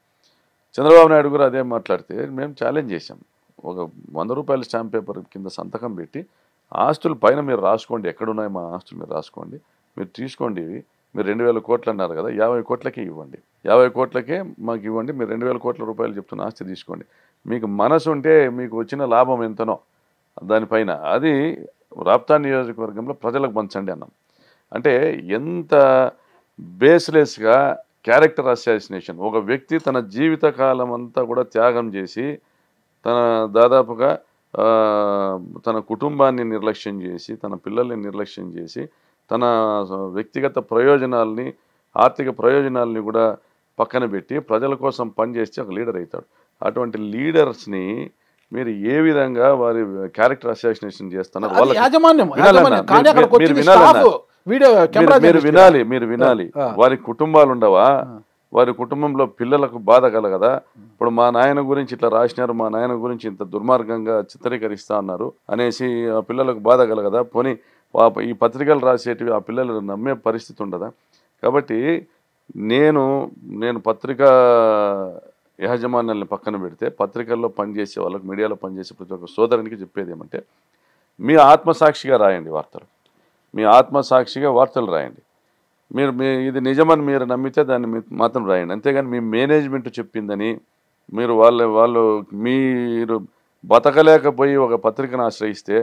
S2: చంద్రబాబు నాయుడు కూడా అదే మాట్లాడితే మేము ఛాలెంజ్ చేశాం ఒక వంద రూపాయల స్టాంప్ పేపర్ కింద సంతకం పెట్టి ఆస్తులు పైన మీరు రాసుకోండి ఎక్కడున్నాయి మా ఆస్తులు మీరు రాసుకోండి మీరు తీసుకోండి ఇవి మీరు రెండు వేల కోట్లు అన్నారు కదా యాభై కోట్లకే ఇవ్వండి యాభై కోట్లకే మాకు ఇవ్వండి మీరు రెండు వేల కోట్ల రూపాయలు చెప్తున్న ఆస్తి తీసుకోండి మీకు మనసు ఉంటే మీకు వచ్చిన లాభం ఎంతనో దానిపైన అది రాప్తా నియోజకవర్గంలో ప్రజలకు పంచండి అన్నాం అంటే ఎంత బేస్లెస్గా క్యారెక్టర్ అసాసినేషన్ ఒక వ్యక్తి తన జీవితకాలం అంతా కూడా త్యాగం చేసి తన దాదాపుగా తన కుటుంబాన్ని నిర్లక్ష్యం చేసి తన పిల్లల్ని నిర్లక్ష్యం చేసి తన వ్యక్తిగత ప్రయోజనాల్ని ఆర్థిక ప్రయోజనాల్ని కూడా పక్కన పెట్టి ప్రజల కోసం పనిచేస్తే ఒక లీడర్ అవుతాడు అటువంటి లీడర్స్ని మీరు ఏ విధంగా వారి క్యారెక్టర్ అసాసినేషన్ చేస్తున్నారు
S1: మీరు వినాలి మీరు వినాలి
S2: వారి కుటుంబాలు ఉండవా వారి కుటుంబంలో పిల్లలకు బాధ కలగదా ఇప్పుడు మా నాయన గురించి ఇట్లా రాసినారు మా నాయన గురించి ఇంత దుర్మార్గంగా చిత్రీకరిస్తా అన్నారు అనేసి ఆ పిల్లలకు బాధ కలగదా పోనీ ఈ పత్రికలు రాసేటివి ఆ పిల్లలు నమ్మే పరిస్థితి ఉండదా కాబట్టి నేను నేను పత్రిక యాజమాన్యాలను పక్కన పెడితే పత్రికల్లో పనిచేసే వాళ్ళకు మీడియాలో పనిచేసే ప్రతి ఒక్క సోదరునికి చెప్పేది ఏమంటే మీ ఆత్మసాక్షిగా రాయండి వార్తలు మీ ఆత్మసాక్షిగా వార్తలు రాయండి మీరు మీ ఇది నిజమని మీరు నమ్మితే దాన్ని మాత్రం రాయండి అంతేగాని మీ మేనేజ్మెంట్ చెప్పిందని మీరు వాళ్ళ వాళ్ళు మీరు బతకలేకపోయి ఒక పత్రికను ఆశ్రయిస్తే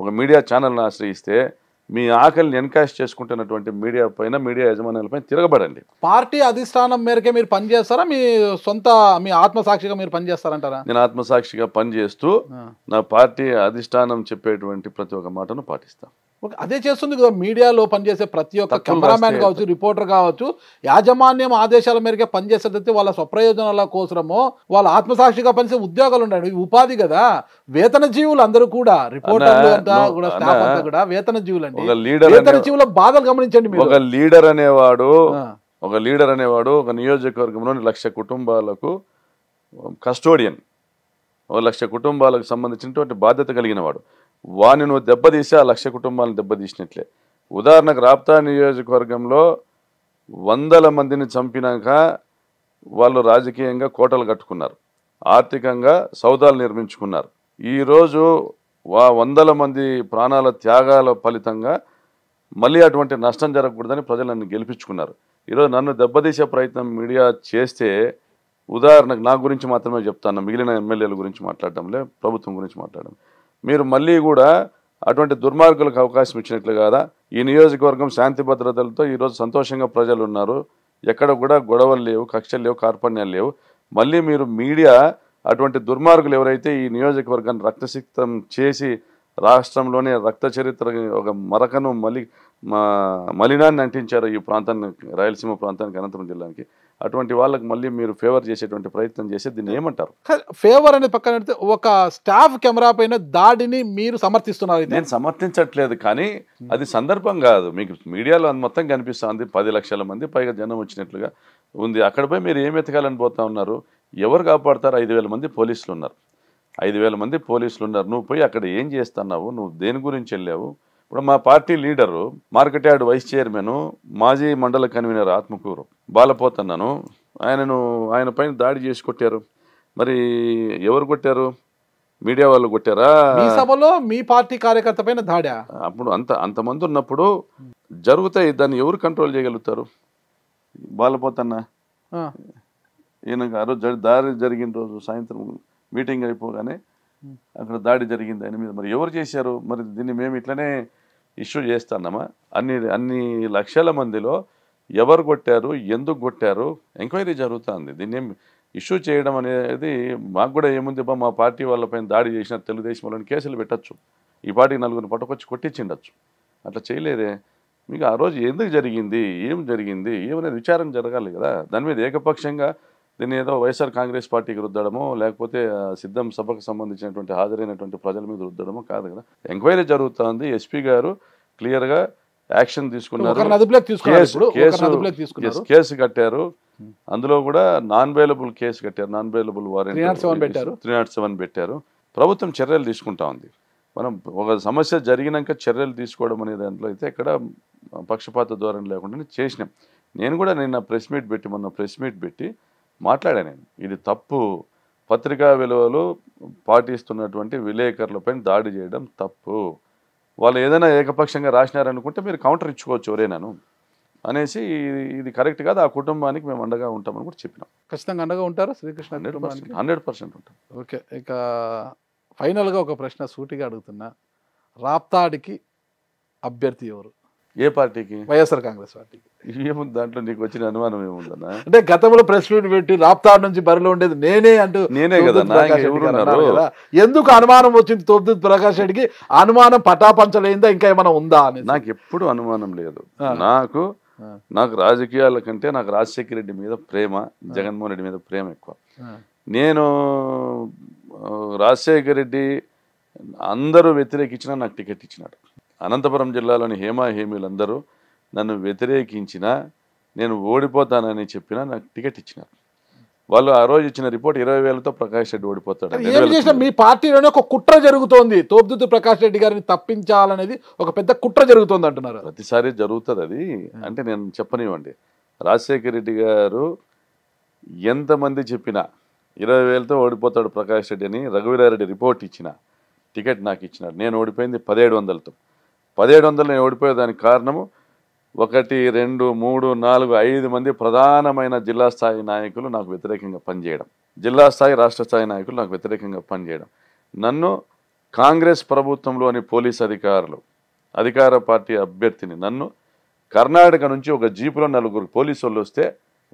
S2: ఒక మీడియా ఛానల్ను ఆశ్రయిస్తే మీ ఆకలిని ఎన్కాష్ చేసుకుంటున్నటువంటి మీడియా పైన మీడియా యజమానులపై తిరగబడండి
S1: పార్టీ అధిష్టానం మేరకే మీరు పనిచేస్తారా మీ సొంత మీ ఆత్మసాక్షిగా మీరు పనిచేస్తారంటారా
S2: నేను ఆత్మసాక్షిగా పనిచేస్తూ నా పార్టీ అధిష్టానం చెప్పేటువంటి ప్రతి ఒక్క మాటను పాటిస్తాను
S1: అదే చేస్తుంది కదా మీడియాలో పనిచేసే ప్రతి ఒక్క కెమెరామ్యాన్ కావచ్చు రిపోర్టర్ కావచ్చు యాజమాన్యం ఆదేశాల మేరకే పనిచేసేదైతే వాళ్ళ స్వప్రయోజనాల కోసమో వాళ్ళ ఆత్మసాక్షిగా పనిచేసే ఉద్యోగాలు ఉన్నాయి ఉపాధి కదా వేతన జీవులు అందరూ కూడా రిపోర్టర్ కూడా వేతన జీవులు వేతన బాధలు గమనించండి ఒక
S2: లీడర్ అనేవాడు ఒక లీడర్ అనేవాడు ఒక నియోజకవర్గంలోని లక్ష కుటుంబాలకు కస్టోడియన్ ఓ లక్ష కుటుంబాలకు సంబంధించినటువంటి బాధ్యత కలిగిన వాడు వాని నువ్వు దెబ్బతీసి ఆ లక్ష కుటుంబాలను దెబ్బతీసినట్లే ఉదాహరణకు రాప్తా నియోజకవర్గంలో వందల మందిని చంపినాక వాళ్ళు రాజకీయంగా కోటలు కట్టుకున్నారు ఆర్థికంగా సౌదాలు నిర్మించుకున్నారు ఈరోజు వా వందల మంది ప్రాణాల త్యాగాల ఫలితంగా మళ్ళీ అటువంటి నష్టం జరగకూడదని ప్రజలను గెలిపించుకున్నారు ఈరోజు నన్ను దెబ్బతీసే ప్రయత్నం మీడియా చేస్తే ఉదాహరణకు నా గురించి మాత్రమే చెప్తాను మిగిలిన ఎమ్మెల్యేల గురించి లే ప్రభుత్వం గురించి మాట్లాడడం మీరు మళ్ళీ కూడా అటువంటి దుర్మార్గులకు అవకాశం ఇచ్చినట్లు కాదా ఈ నియోజకవర్గం శాంతి భద్రతలతో ఈరోజు సంతోషంగా ప్రజలు ఉన్నారు ఎక్కడ కూడా గొడవలు లేవు కక్షలు లేవు కార్పణ్యాలు లేవు మళ్ళీ మీరు మీడియా అటువంటి దుర్మార్గులు ఎవరైతే ఈ నియోజకవర్గాన్ని రక్తసిక్తం చేసి రాష్ట్రంలోనే రక్త చరిత్ర ఒక మరకను మలి మలినాన్ని అంటించారు ఈ ప్రాంతాన్ని రాయలసీమ ప్రాంతానికి అనంతపురం జిల్లాకి అటువంటి వాళ్ళకి మళ్ళీ మీరు ఫేవర్ చేసేటువంటి ప్రయత్నం చేసే దీన్ని ఏమంటారు
S1: ఫేవర్ అనేది పక్కన పెడితే ఒక స్టాఫ్ కెమెరా పైన దాడిని మీరు సమర్థిస్తున్నారు నేను సమర్థించట్లేదు కానీ అది
S2: సందర్భం కాదు మీకు మీడియాలో అది మొత్తం కనిపిస్తుంది పది లక్షల మంది పైగా జనం వచ్చినట్లుగా ఉంది అక్కడ పోయి మీరు ఏం ఎతకాలని పోతా ఉన్నారు ఎవరు కాపాడతారు ఐదు మంది పోలీసులు ఉన్నారు ఐదు మంది పోలీసులు ఉన్నారు నువ్వు పోయి అక్కడ ఏం చేస్తున్నావు నువ్వు దేని గురించి వెళ్ళావు ఇప్పుడు మా party leader market yard vice chairman మాజీ మండల కన్వీనర్ ఆత్మకూరు బాలపోతన్నను ఆయనను ఆయన పైన దాడి చేసి కొట్టారు మరి ఎవరు కొట్టారు మీడియా వాళ్ళు కొట్టారా మీ
S1: సభలో మీ పార్టీ కార్యకర్త పైన దాడా
S2: అప్పుడు అంత అంతమంది ఉన్నప్పుడు జరుగుతాయి దాన్ని ఎవరు కంట్రోల్ చేయగలుగుతారు బాలపోతన్న ఈయన ఆ రోజు దాడి జరిగిన రోజు సాయంత్రం మీటింగ్ అయిపోగానే అక్కడ దాడి జరిగింది ఆయన మీద మరి ఎవరు చేశారు మరి దీన్ని మేము ఇట్లనే ఇష్యూ చేస్తానమ్మా అన్ని అన్ని లక్షల మందిలో ఎవరు కొట్టారు ఎందుకు కొట్టారు ఎంక్వైరీ జరుగుతుంది దీన్ని ఏం ఇష్యూ చేయడం అనేది మాకు కూడా ఏముంది బా మా పార్టీ వాళ్ళపైన దాడి చేసిన తెలుగుదేశం వాళ్ళని కేసులు పెట్టచ్చు ఈ పార్టీ నలుగురిని పట్టుకొచ్చి కొట్టించిండొచ్చు అట్లా చేయలేదే మీకు ఆ రోజు ఎందుకు జరిగింది ఏం జరిగింది ఏమనేది విచారణ జరగాలి కదా దాని మీద ఏకపక్షంగా దీన్ని ఏదో వైఎస్ఆర్ కాంగ్రెస్ పార్టీకి రుద్దడమో లేకపోతే సిద్ధం సభకు సంబంధించినటువంటి హాజరైనటువంటి ప్రజల మీద రుద్దడమో కాదు కదా ఎంక్వైరీ జరుగుతుంది ఎస్పీ గారు క్లియర్గా యాక్షన్ తీసుకున్నారు కేసు కట్టారు అందులో కూడా నాన్ వేలబుల్ కేసు కట్టారు non bailable warrant three nought seven పెట్టారు ప్రభుత్వం చర్యలు తీసుకుంటా ఉంది మనం ఒక సమస్య జరిగినాక చర్యలు తీసుకోవడం అనే దాంట్లో అయితే ఇక్కడ పక్షపాత ధోరణి లేకుండా చేసినాం నేను కూడా నిన్న ప్రెస్ మీట్ పెట్టి మొన్న ప్రెస్ మీట్ పెట్టి మాట్లాడా నేను ఇది తప్పు పత్రికా విలువలు పాటిస్తున్నటువంటి విలేకరులపైన దాడి చేయడం తప్పు వాళ్ళు ఏదైనా ఏకపక్షంగా రాసినారనుకుంటే మీరు కౌంటర్ ఇచ్చుకోవచ్చు ఒరేనాను అనేసి ఇది కరెక్ట్ కాదు ఆ కుటుంబానికి మేము అండగా ఉంటామని
S1: కూడా చెప్పినాం ఖచ్చితంగా అండగా ఉంటారా శ్రీకృష్ణ హండ్రెడ్ పర్సెంట్ ఉంటాం ఓకే ఇక ఫైనల్గా ఒక ప్రశ్న సూటిగా అడుగుతున్నా రాప్తాడికి అభ్యర్థి ఎవరు ఏ పార్టీకి వైఎస్ఆర్ కాంగ్రెస్ పార్టీకి ఏముంది
S2: దాంట్లో నీకు వచ్చిన అనుమానం ఏముందన్నా
S1: అంటే గతంలో ప్రెస్ మీట్ పెట్టి రాప్తా నుంచి బరిలో ఉండేది నేనే అంటూ నేనే కదా ఎందుకు అనుమానం వచ్చింది తొమ్మిది ప్రకాష్ రెడ్డికి అనుమానం పటాపంచలేదా ఇంకా ఏమైనా ఉందా అని నాకు ఎప్పుడు అనుమానం లేదు
S2: నాకు నాకు రాజకీయాల కంటే నాకు రాజశేఖర రెడ్డి మీద ప్రేమ జగన్మోహన్ రెడ్డి మీద ప్రేమ ఎక్కువ నేను రాజశేఖర రెడ్డి అందరూ వ్యతిరేకించినా నాకు టికెట్ ఇచ్చినాడు అనంతపురం జిల్లాలోని హేమీలందరూ నన్ను వ్యతిరేకించినా నేను ఓడిపోతానని చెప్పినా నాకు టికెట్ ఇచ్చినారు వాళ్ళు ఆ రోజు ఇచ్చిన రిపోర్ట్ ఇరవై వేలతో ప్రకాష్ రెడ్డి ఓడిపోతాడు
S1: మీ పార్టీలోనే ఒక కుట్ర జరుగుతోంది తోపుదుతు ప్రకాష్ రెడ్డి గారిని తప్పించాలనేది ఒక పెద్ద కుట్ర జరుగుతోంది అంటున్నారు
S2: ప్రతిసారి జరుగుతుంది అది అంటే నేను చెప్పనివ్వండి రాజశేఖర రెడ్డి గారు ఎంతమంది చెప్పినా ఇరవై వేలతో ఓడిపోతాడు ప్రకాష్ రెడ్డి అని రఘువీరారెడ్డి రిపోర్ట్ ఇచ్చిన టికెట్ నాకు ఇచ్చినాడు నేను ఓడిపోయింది పదిహేడు వందలతో పదిహేడు వందలు నేను ఓడిపోయేదానికి కారణము ఒకటి రెండు మూడు నాలుగు ఐదు మంది ప్రధానమైన జిల్లా స్థాయి నాయకులు నాకు వ్యతిరేకంగా పనిచేయడం జిల్లా స్థాయి రాష్ట్ర స్థాయి నాయకులు నాకు వ్యతిరేకంగా పనిచేయడం నన్ను కాంగ్రెస్ ప్రభుత్వంలోని పోలీస్ అధికారులు అధికార పార్టీ అభ్యర్థిని నన్ను కర్ణాటక నుంచి ఒక జీపులో నలుగురు పోలీసు వాళ్ళు వస్తే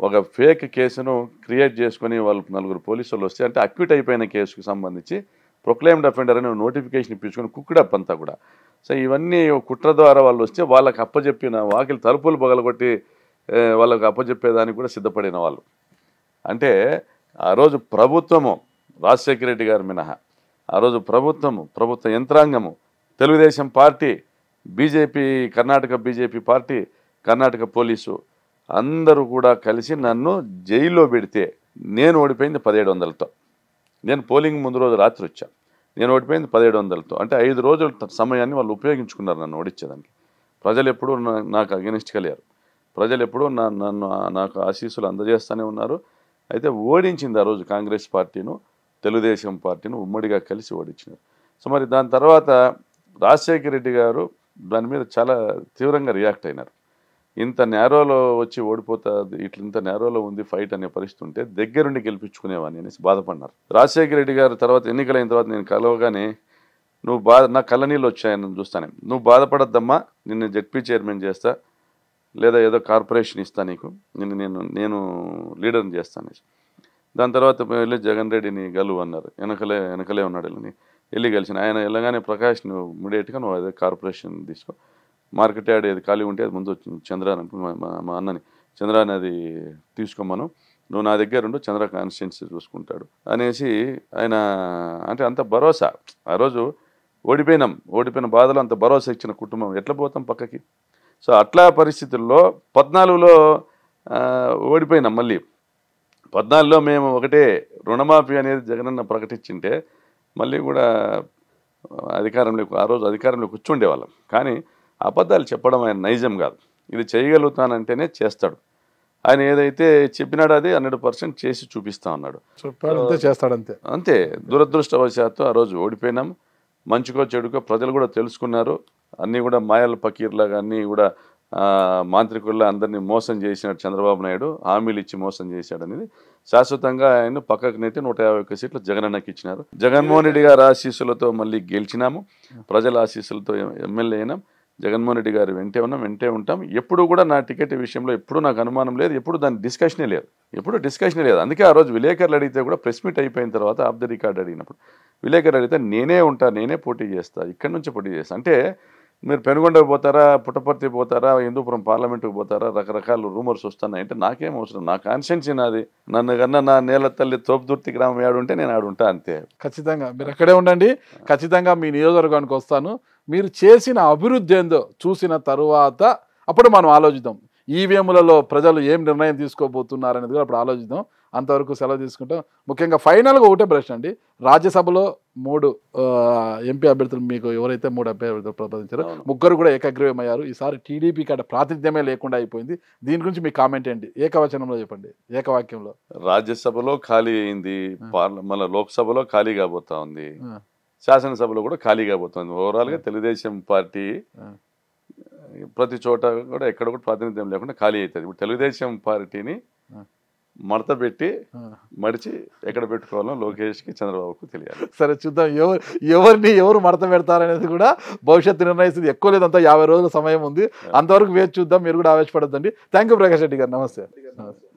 S2: ఒక ఫేక్ కేసును క్రియేట్ చేసుకుని వాళ్ళు నలుగురు పోలీసు వాళ్ళు వస్తే అంటే అక్విట్ అయిపోయిన కేసుకు సంబంధించి ప్రొక్లైమ్డ్ అఫెండర్ అనే నోటిఫికేషన్ ఇప్పించుకుని కుక్కుడప్ అంతా కూడా సో ఇవన్నీ కుట్ర ద్వారా వాళ్ళు వస్తే వాళ్ళకి అప్పచెప్పిన వాకిలి తలుపులు పగలగొట్టి వాళ్ళకు అప్పచెప్పేదానికి కూడా సిద్ధపడిన వాళ్ళు అంటే ఆ రోజు ప్రభుత్వము రాజశేఖర రెడ్డి గారు మినహా ఆ రోజు ప్రభుత్వము ప్రభుత్వ యంత్రాంగము Telugudesam party BJP Karnataka BJP party Karnataka police అందరూ కూడా కలిసి నన్ను జైల్లో పెడితే నేను ఓడిపోయింది పదిహేడు వందలతో నేను పోలింగ్ ముందు రోజు రాత్రి వచ్చాను నేను ఓడిపోయింది పదిహేడు వందలతో అంటే ఐదు రోజుల సమయాన్ని వాళ్ళు ఉపయోగించుకున్నారు నన్ను ఓడించేదానికి ప్రజలు ఎప్పుడూ నాకు అగెనిస్ట్ కలిగారు ప్రజలు ఎప్పుడూ నా నన్ను నాకు ఆశీస్సులు అందజేస్తూనే ఉన్నారు అయితే ఓడించింది ఆ రోజు కాంగ్రెస్ పార్టీను తెలుగుదేశం పార్టీను ఉమ్మడిగా కలిసి ఓడించినారు సో మరి దాని తర్వాత రాజశేఖర రెడ్డి గారు దాని మీద చాలా తీవ్రంగా రియాక్ట్ అయినారు ఇంత నేరోలో వచ్చి ఓడిపోతుంది ఇట్లా ఇంత నేరోలో ఉంది ఫైట్ అనే పరిస్థితి ఉంటే దగ్గరుండి గెలిపించుకునేవాడిని అనేసి బాధపడినారు రాజశేఖర రెడ్డి గారు తర్వాత ఎన్నికలైన తర్వాత నేను కలవగానే నువ్వు బాధ నా నీళ్ళు వచ్చాయని చూస్తాను నువ్వు బాధపడద్దమ్మా నిన్ను జడ్పీ చైర్మన్ చేస్తా లేదా ఏదో కార్పొరేషన్ ఇస్తా నీకు నిన్ను నేను నేను లీడర్ని చేస్తాను దాని తర్వాత వెళ్ళి జగన్ రెడ్డిని గలువు అన్నారు వెనకలే వెనకలే ఉన్నాడు వెళ్ళి వెళ్ళి గెలిచిన ఆయన వెళ్ళగానే ప్రకాష్ నువ్వు ఇమీడియట్గా నువ్వు అదే కార్పొరేషన్ తీసుకో మార్కెట్ యార్డ్ ఏది ఖాళీ ఉంటే అది ముందు చంద్రాని మా అన్నని చంద్ర అది తీసుకోమను నువ్వు నా దగ్గర ఉండు చంద్ర కాన్స్టిట్యున్సీ చూసుకుంటాడు అనేసి ఆయన అంటే అంత భరోసా ఆ రోజు ఓడిపోయినాం ఓడిపోయిన బాధలు అంత భరోసా ఇచ్చిన కుటుంబం ఎట్లా పోతాం పక్కకి సో అట్లా పరిస్థితుల్లో పద్నాలుగులో ఓడిపోయినాం మళ్ళీ పద్నాలుగులో మేము ఒకటే రుణమాఫీ అనేది జగనన్న ప్రకటించింటే మళ్ళీ కూడా అధికారంలోకి ఆ రోజు అధికారంలో కూర్చుండేవాళ్ళం కానీ అబద్ధాలు చెప్పడం ఆయన నైజం కాదు ఇది చేయగలుగుతానంటేనే చేస్తాడు ఆయన ఏదైతే చెప్పినాడో అది హండ్రెడ్ పర్సెంట్ చేసి చూపిస్తా ఉన్నాడు చేస్తాడంతే అంతే దురదృష్టవశాత్తు ఆ రోజు ఓడిపోయినాం మంచుకో చెడుకో ప్రజలు కూడా తెలుసుకున్నారు అన్నీ కూడా మాయల పకీర్లాగా అన్నీ కూడా మాంత్రికుల్లో అందరినీ మోసం చేసినాడు చంద్రబాబు నాయుడు హామీలు ఇచ్చి మోసం చేశాడు అనేది శాశ్వతంగా ఆయన పక్కకు నెట్టి నూట యాభై ఒక్క సీట్లు జగనన్నకి ఇచ్చినారు జగన్మోహన్ రెడ్డి గారు ఆశీస్సులతో మళ్ళీ గెలిచినాము ప్రజల ఆశీస్సులతో ఎమ్మెల్యే అయినాం జగన్మోహన్ రెడ్డి గారు వింటే ఉన్నాం వింటే ఉంటాం ఎప్పుడు కూడా నా టికెట్ విషయంలో ఎప్పుడు నాకు అనుమానం లేదు ఎప్పుడు దాని డిస్కషనే లేదు ఎప్పుడు డిస్కషనే లేదు అందుకే ఆ రోజు విలేకరులు అడిగితే కూడా ప్రెస్ మీట్ అయిపోయిన తర్వాత ఆఫ్ ద రికార్డ్ అడిగినప్పుడు విలేకరులు అడిగితే నేనే ఉంటా నేనే పోటీ చేస్తా ఇక్కడి నుంచి పోటీ చేస్తా అంటే మీరు పెనుగొండకు పోతారా పుట్టపర్తి పోతారా హిందూపురం పార్లమెంటుకు పోతారా రకరకాల రూమర్స్ వస్తున్నాయి అంటే నాకేం అవసరం నా కాన్షియన్స్ నాది
S1: నన్ను కన్నా నా నేల తల్లి తోపుదుర్తి గ్రామం ఏడుంటే నేను ఆడుంటా అంతే ఖచ్చితంగా మీరు అక్కడే ఉండండి ఖచ్చితంగా మీ నియోజకవర్గానికి వస్తాను మీరు చేసిన అభివృద్ధి ఏందో చూసిన తరువాత అప్పుడు మనం ఆలోచిద్దాం ఈవీఎంలలో ప్రజలు ఏం నిర్ణయం తీసుకోబోతున్నారనేది కూడా అప్పుడు ఆలోచిద్దాం అంతవరకు సెలవు తీసుకుంటాం ముఖ్యంగా ఫైనల్గా ఒకటే ప్రశ్న అండి రాజ్యసభలో మూడు ఎంపీ అభ్యర్థులు మీకు ఎవరైతే మూడు అభ్యర్థులు ప్రతిపాదించారో ముగ్గురు కూడా ఏకగ్రీవం అయ్యారు ఈసారి టీడీపీకి అక్కడ ప్రాతినిధ్యమే లేకుండా అయిపోయింది దీని గురించి మీ కామెంట్ ఏంటి ఏకవచనంలో చెప్పండి ఏకవాక్యంలో
S2: రాజ్యసభలో ఖాళీ అయింది మన లోక్సభలో ఖాళీ కాబోతా ఉంది శాసనసభలో కూడా ఖాళీ కాబోతుంది ఓవరాల్గా తెలుగుదేశం పార్టీ ప్రతి చోట కూడా ఎక్కడ కూడా ప్రాతినిధ్యం లేకుండా ఖాళీ అవుతుంది ఇప్పుడు తెలుగుదేశం పార్టీని మడత
S1: పెట్టి మడిచి ఎక్కడ పెట్టుకోవాలో లోకేష్కి చంద్రబాబుకు తెలియాలి సరే చూద్దాం ఎవరు ఎవరిని ఎవరు మడత పెడతారనేది కూడా భవిష్యత్తు నిర్ణయిస్తుంది ఎక్కువ లేదంతా యాభై రోజుల సమయం ఉంది అంతవరకు వేచి చూద్దాం మీరు కూడా ఆవేశపడద్దండి థ్యాంక్ యూ ప్రకాష్ రెడ్డి గారు నమస్తే నమస్తే